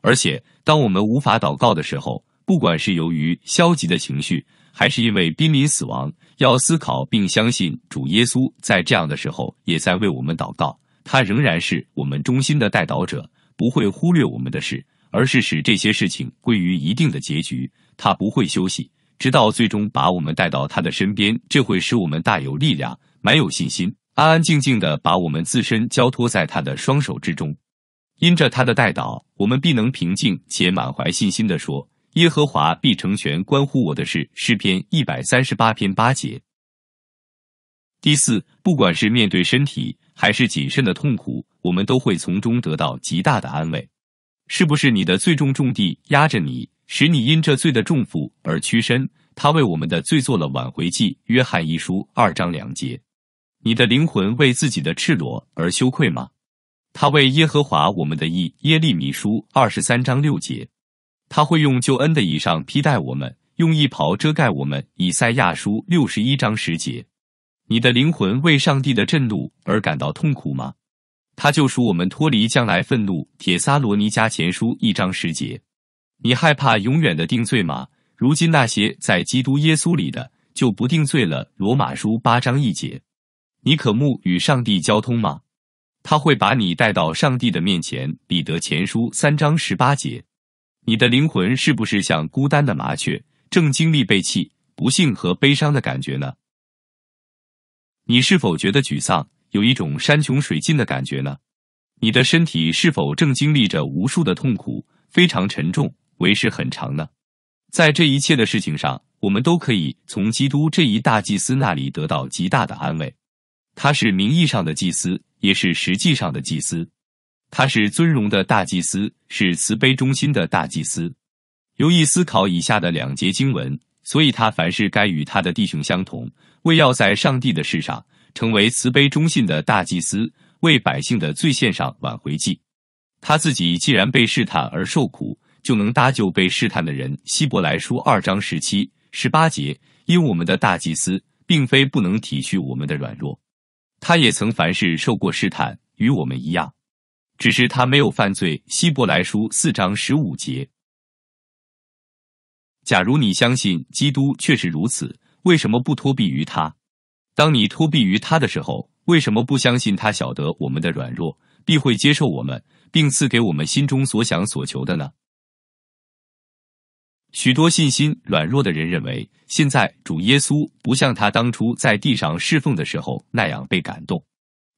而且，当我们无法祷告的时候，不管是由于消极的情绪，还是因为濒临死亡，要思考并相信主耶稣在这样的时候也在为我们祷告，他仍然是我们中心的代祷者，不会忽略我们的事，而是使这些事情归于一定的结局。他不会休息，直到最终把我们带到他的身边。这会使我们大有力量，满有信心，安安静静的把我们自身交托在他的双手之中。因着他的带导，我们必能平静且满怀信心的说：“耶和华必成全关乎我的事。”诗篇一百三十八篇八节。第四，不管是面对身体还是谨慎的痛苦，我们都会从中得到极大的安慰。是不是你的最重重地压着你？使你因这罪的重负而屈身，他为我们的罪做了挽回祭。约翰一书二章两节，你的灵魂为自己的赤裸而羞愧吗？他为耶和华我们的义。耶利米书二十三章六节，他会用救恩的衣裳披戴我们，用衣袍遮盖我们。以赛亚书六十一章十节，你的灵魂为上帝的震怒而感到痛苦吗？他救赎我们脱离将来愤怒。铁撒罗尼迦前书一章十节。你害怕永远的定罪吗？如今那些在基督耶稣里的就不定罪了。罗马书八章一节。你渴慕与上帝交通吗？他会把你带到上帝的面前。彼得前书三章十八节。你的灵魂是不是像孤单的麻雀，正经历被弃、不幸和悲伤的感觉呢？你是否觉得沮丧，有一种山穷水尽的感觉呢？你的身体是否正经历着无数的痛苦，非常沉重？为时很长呢，在这一切的事情上，我们都可以从基督这一大祭司那里得到极大的安慰。他是名义上的祭司，也是实际上的祭司。他是尊荣的大祭司，是慈悲忠心的大祭司。由于思考以下的两节经文，所以他凡事该与他的弟兄相同，为要在上帝的事上成为慈悲忠信的大祭司，为百姓的罪献上挽回祭。他自己既然被试探而受苦。就能搭救被试探的人。希伯来书二章十七、十八节：因我们的大祭司并非不能体恤我们的软弱，他也曾凡事受过试探，与我们一样，只是他没有犯罪。希伯来书四章十五节：假如你相信基督确实如此，为什么不托庇于他？当你托庇于他的时候，为什么不相信他晓得我们的软弱，必会接受我们，并赐给我们心中所想所求的呢？许多信心软弱的人认为，现在主耶稣不像他当初在地上侍奉的时候那样被感动。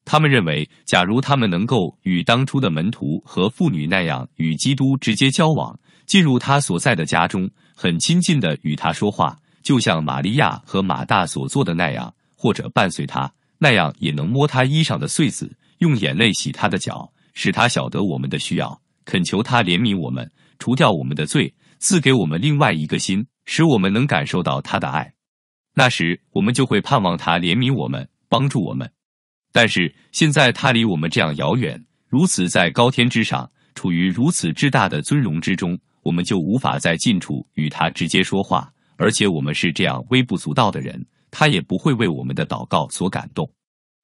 他们认为，假如他们能够与当初的门徒和妇女那样与基督直接交往，进入他所在的家中，很亲近的与他说话，就像玛利亚和马大所做的那样，或者伴随他那样，也能摸他衣上的穗子，用眼泪洗他的脚，使他晓得我们的需要，恳求他怜悯我们，除掉我们的罪。赐给我们另外一个心，使我们能感受到他的爱。那时，我们就会盼望他怜悯我们，帮助我们。但是现在他离我们这样遥远，如此在高天之上，处于如此之大的尊荣之中，我们就无法在近处与他直接说话。而且我们是这样微不足道的人，他也不会为我们的祷告所感动。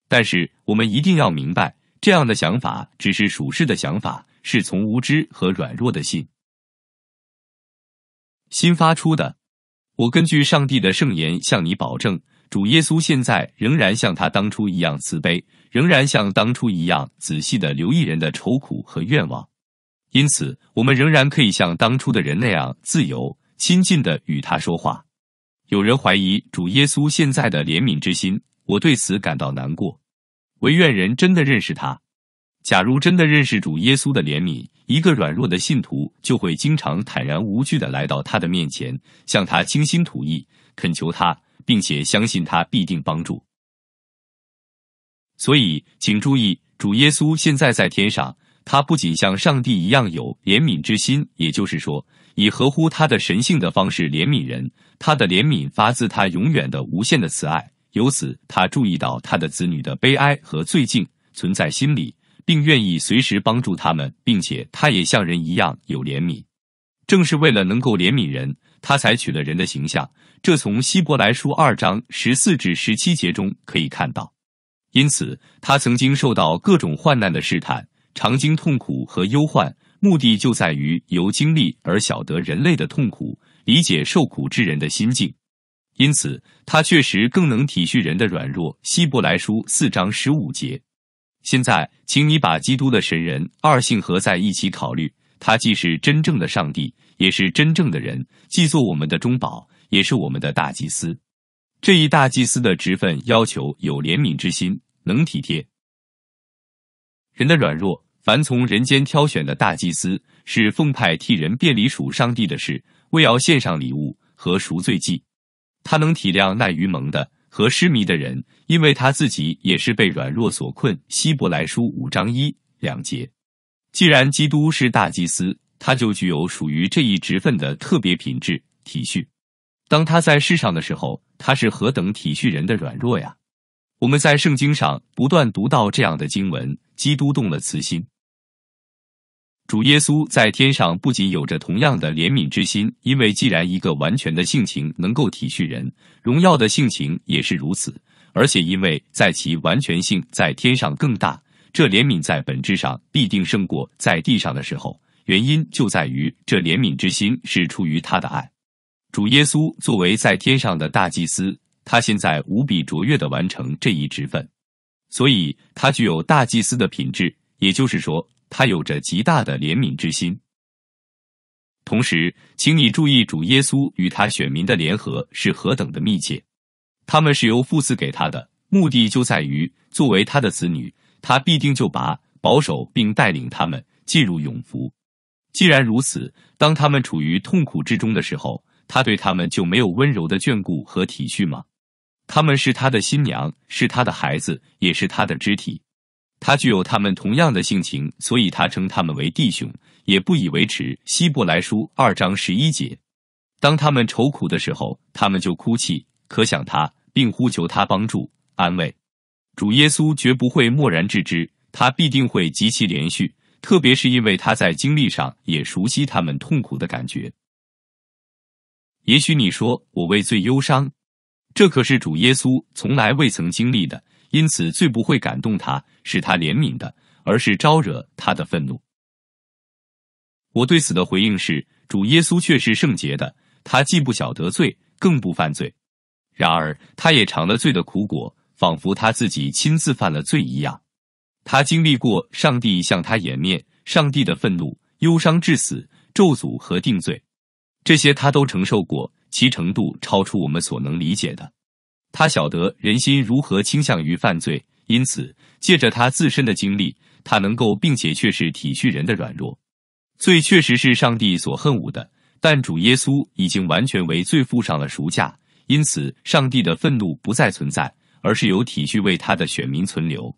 但是我们一定要明白，这样的想法只是属世的想法，是从无知和软弱的心。新发出的，我根据上帝的圣言向你保证，主耶稣现在仍然像他当初一样慈悲，仍然像当初一样仔细的留意人的愁苦和愿望，因此我们仍然可以像当初的人那样自由亲近的与他说话。有人怀疑主耶稣现在的怜悯之心，我对此感到难过。唯愿人真的认识他，假如真的认识主耶稣的怜悯。一个软弱的信徒就会经常坦然无惧地来到他的面前，向他倾心吐意，恳求他，并且相信他必定帮助。所以，请注意，主耶稣现在在天上，他不仅像上帝一样有怜悯之心，也就是说，以合乎他的神性的方式怜悯人。他的怜悯发自他永远的、无限的慈爱。由此，他注意到他的子女的悲哀和罪境存在心里。并愿意随时帮助他们，并且他也像人一样有怜悯。正是为了能够怜悯人，他采取了人的形象，这从《希伯来书》二章十四至十七节中可以看到。因此，他曾经受到各种患难的试探，尝经痛苦和忧患，目的就在于由经历而晓得人类的痛苦，理解受苦之人的心境。因此，他确实更能体恤人的软弱，《希伯来书》四章十五节。现在，请你把基督的神人二性合在一起考虑，他既是真正的上帝，也是真正的人，既做我们的中保，也是我们的大祭司。这一大祭司的职分要求有怜悯之心，能体贴人的软弱。凡从人间挑选的大祭司，是奉派替人辩理属上帝的事，为要献上礼物和赎罪祭。他能体谅那于蒙的。和失迷的人，因为他自己也是被软弱所困。希伯来书五章一两节，既然基督是大祭司，他就具有属于这一职分的特别品质体恤。当他在世上的时候，他是何等体恤人的软弱呀！我们在圣经上不断读到这样的经文：基督动了慈心。主耶稣在天上不仅有着同样的怜悯之心，因为既然一个完全的性情能够体恤人。荣耀的性情也是如此，而且因为在其完全性在天上更大，这怜悯在本质上必定胜过在地上的时候。原因就在于这怜悯之心是出于他的爱。主耶稣作为在天上的大祭司，他现在无比卓越地完成这一职分，所以他具有大祭司的品质，也就是说，他有着极大的怜悯之心。同时，请你注意，主耶稣与他选民的联合是何等的密切，他们是由父赐给他的，目的就在于作为他的子女，他必定就把保守并带领他们进入永福。既然如此，当他们处于痛苦之中的时候，他对他们就没有温柔的眷顾和体恤吗？他们是他的新娘，是他的孩子，也是他的肢体，他具有他们同样的性情，所以他称他们为弟兄。也不以为耻。希伯来书二章十一节，当他们愁苦的时候，他们就哭泣，可想他，并呼求他帮助安慰。主耶稣绝不会漠然置之，他必定会极其连续，特别是因为他在经历上也熟悉他们痛苦的感觉。也许你说我为最忧伤，这可是主耶稣从来未曾经历的，因此最不会感动他，使他怜悯的，而是招惹他的愤怒。我对此的回应是：主耶稣却是圣洁的，他既不晓得罪，更不犯罪。然而，他也尝了罪的苦果，仿佛他自己亲自犯了罪一样。他经历过上帝向他掩面、上帝的愤怒、忧伤致死、咒诅和定罪，这些他都承受过，其程度超出我们所能理解的。他晓得人心如何倾向于犯罪，因此借着他自身的经历，他能够并且却是体恤人的软弱。罪确实是上帝所恨恶的，但主耶稣已经完全为罪付上了赎价，因此上帝的愤怒不再存在，而是有体恤为他的选民存留。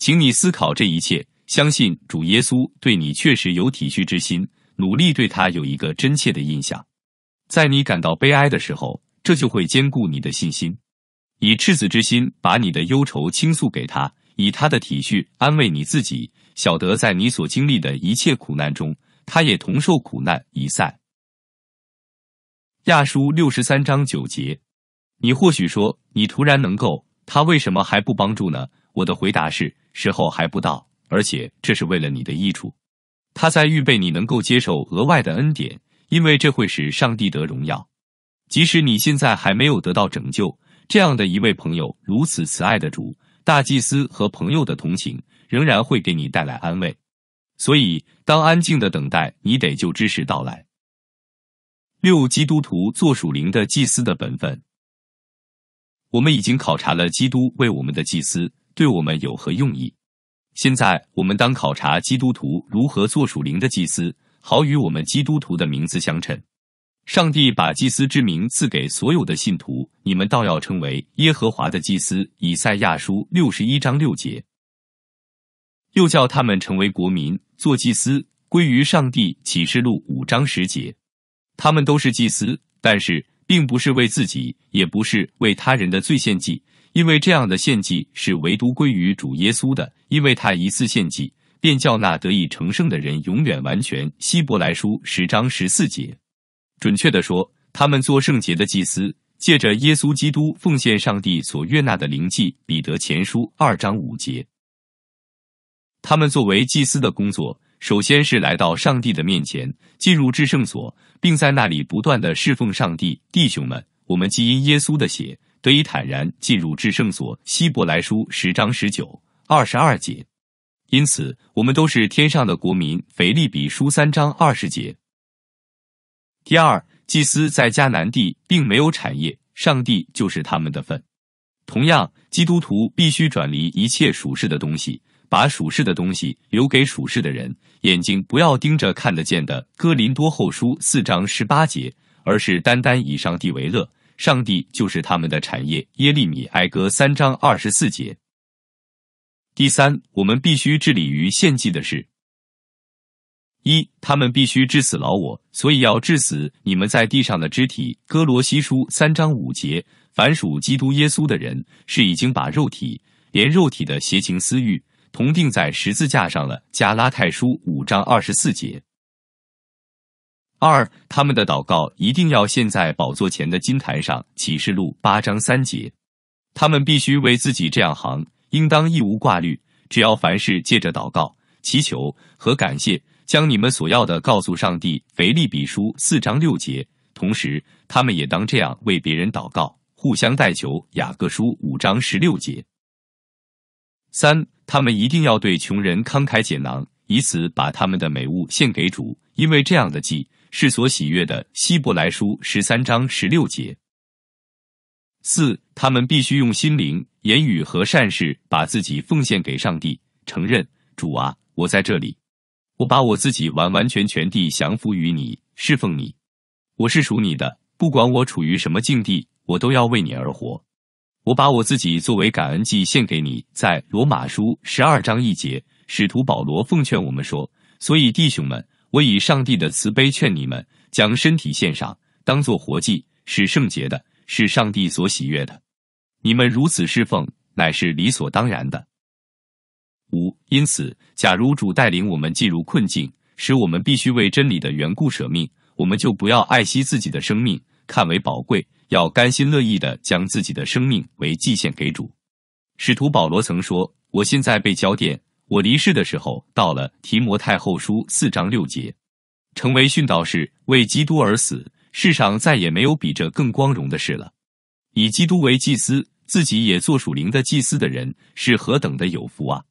请你思考这一切，相信主耶稣对你确实有体恤之心，努力对他有一个真切的印象。在你感到悲哀的时候，这就会坚固你的信心，以赤子之心把你的忧愁倾诉给他，以他的体恤安慰你自己，晓得在你所经历的一切苦难中。他也同受苦难，一散。亚书六十三章九节，你或许说，你突然能够，他为什么还不帮助呢？我的回答是，时候还不到，而且这是为了你的益处。他在预备你能够接受额外的恩典，因为这会使上帝得荣耀。即使你现在还没有得到拯救，这样的一位朋友，如此慈爱的主、大祭司和朋友的同情，仍然会给你带来安慰。所以，当安静的等待，你得就知识到来。六基督徒做属灵的祭司的本分。我们已经考察了基督为我们的祭司对我们有何用意，现在我们当考察基督徒如何做属灵的祭司，好与我们基督徒的名字相称。上帝把祭司之名赐给所有的信徒，你们倒要成为耶和华的祭司，以赛亚书六十一章六节。又叫他们成为国民，做祭司，归于上帝。启示录五章十节，他们都是祭司，但是并不是为自己，也不是为他人的罪献祭，因为这样的献祭是唯独归于主耶稣的，因为他一次献祭，便叫那得以成圣的人永远完全。希伯来书十章十四节，准确的说，他们做圣洁的祭司，借着耶稣基督奉献上帝所悦纳的灵祭。彼得前书二章五节。他们作为祭司的工作，首先是来到上帝的面前，进入至圣所，并在那里不断的侍奉上帝。弟兄们，我们既因耶稣的血得以坦然进入至圣所（希伯来书十章十九、二十二节），因此我们都是天上的国民（腓利比书三章二十节）。第二，祭司在迦南地并没有产业，上帝就是他们的份。同样，基督徒必须转离一切属世的东西。把属世的东西留给属世的人，眼睛不要盯着看得见的。哥林多后书四章十八节，而是单单以上帝为乐。上帝就是他们的产业。耶利米埃歌三章二十四节。第三，我们必须致力于献祭的事。一，他们必须致死老我，所以要致死你们在地上的肢体。哥罗西书三章五节，凡属基督耶稣的人，是已经把肉体，连肉体的邪情私欲。同钉在十字架上了，加拉太书五章二十四节。二、他们的祷告一定要献在宝座前的金坛上，启示录八章三节。他们必须为自己这样行，应当义无挂虑，只要凡事借着祷告、祈求和感谢，将你们所要的告诉上帝。腓利比书四章六节。同时，他们也当这样为别人祷告，互相代求，雅各书五章十六节。三。他们一定要对穷人慷慨解囊，以此把他们的美物献给主，因为这样的祭是所喜悦的。希伯来书十三章十六节。四，他们必须用心灵、言语和善事把自己奉献给上帝，承认主啊，我在这里，我把我自己完完全全地降服于你，侍奉你，我是属你的，不管我处于什么境地，我都要为你而活。我把我自己作为感恩祭献给你，在罗马书十二章一节，使徒保罗奉劝我们说：“所以弟兄们，我以上帝的慈悲劝你们，将身体献上，当做活祭，是圣洁的，是上帝所喜悦的。你们如此侍奉，乃是理所当然的。”五因此，假如主带领我们进入困境，使我们必须为真理的缘故舍命，我们就不要爱惜自己的生命，看为宝贵。要甘心乐意的将自己的生命为祭献给主。使徒保罗曾说：“我现在被浇奠，我离世的时候到了。”提摩太后书四章六节，成为殉道士，为基督而死，世上再也没有比这更光荣的事了。以基督为祭司，自己也做属灵的祭司的人，是何等的有福啊！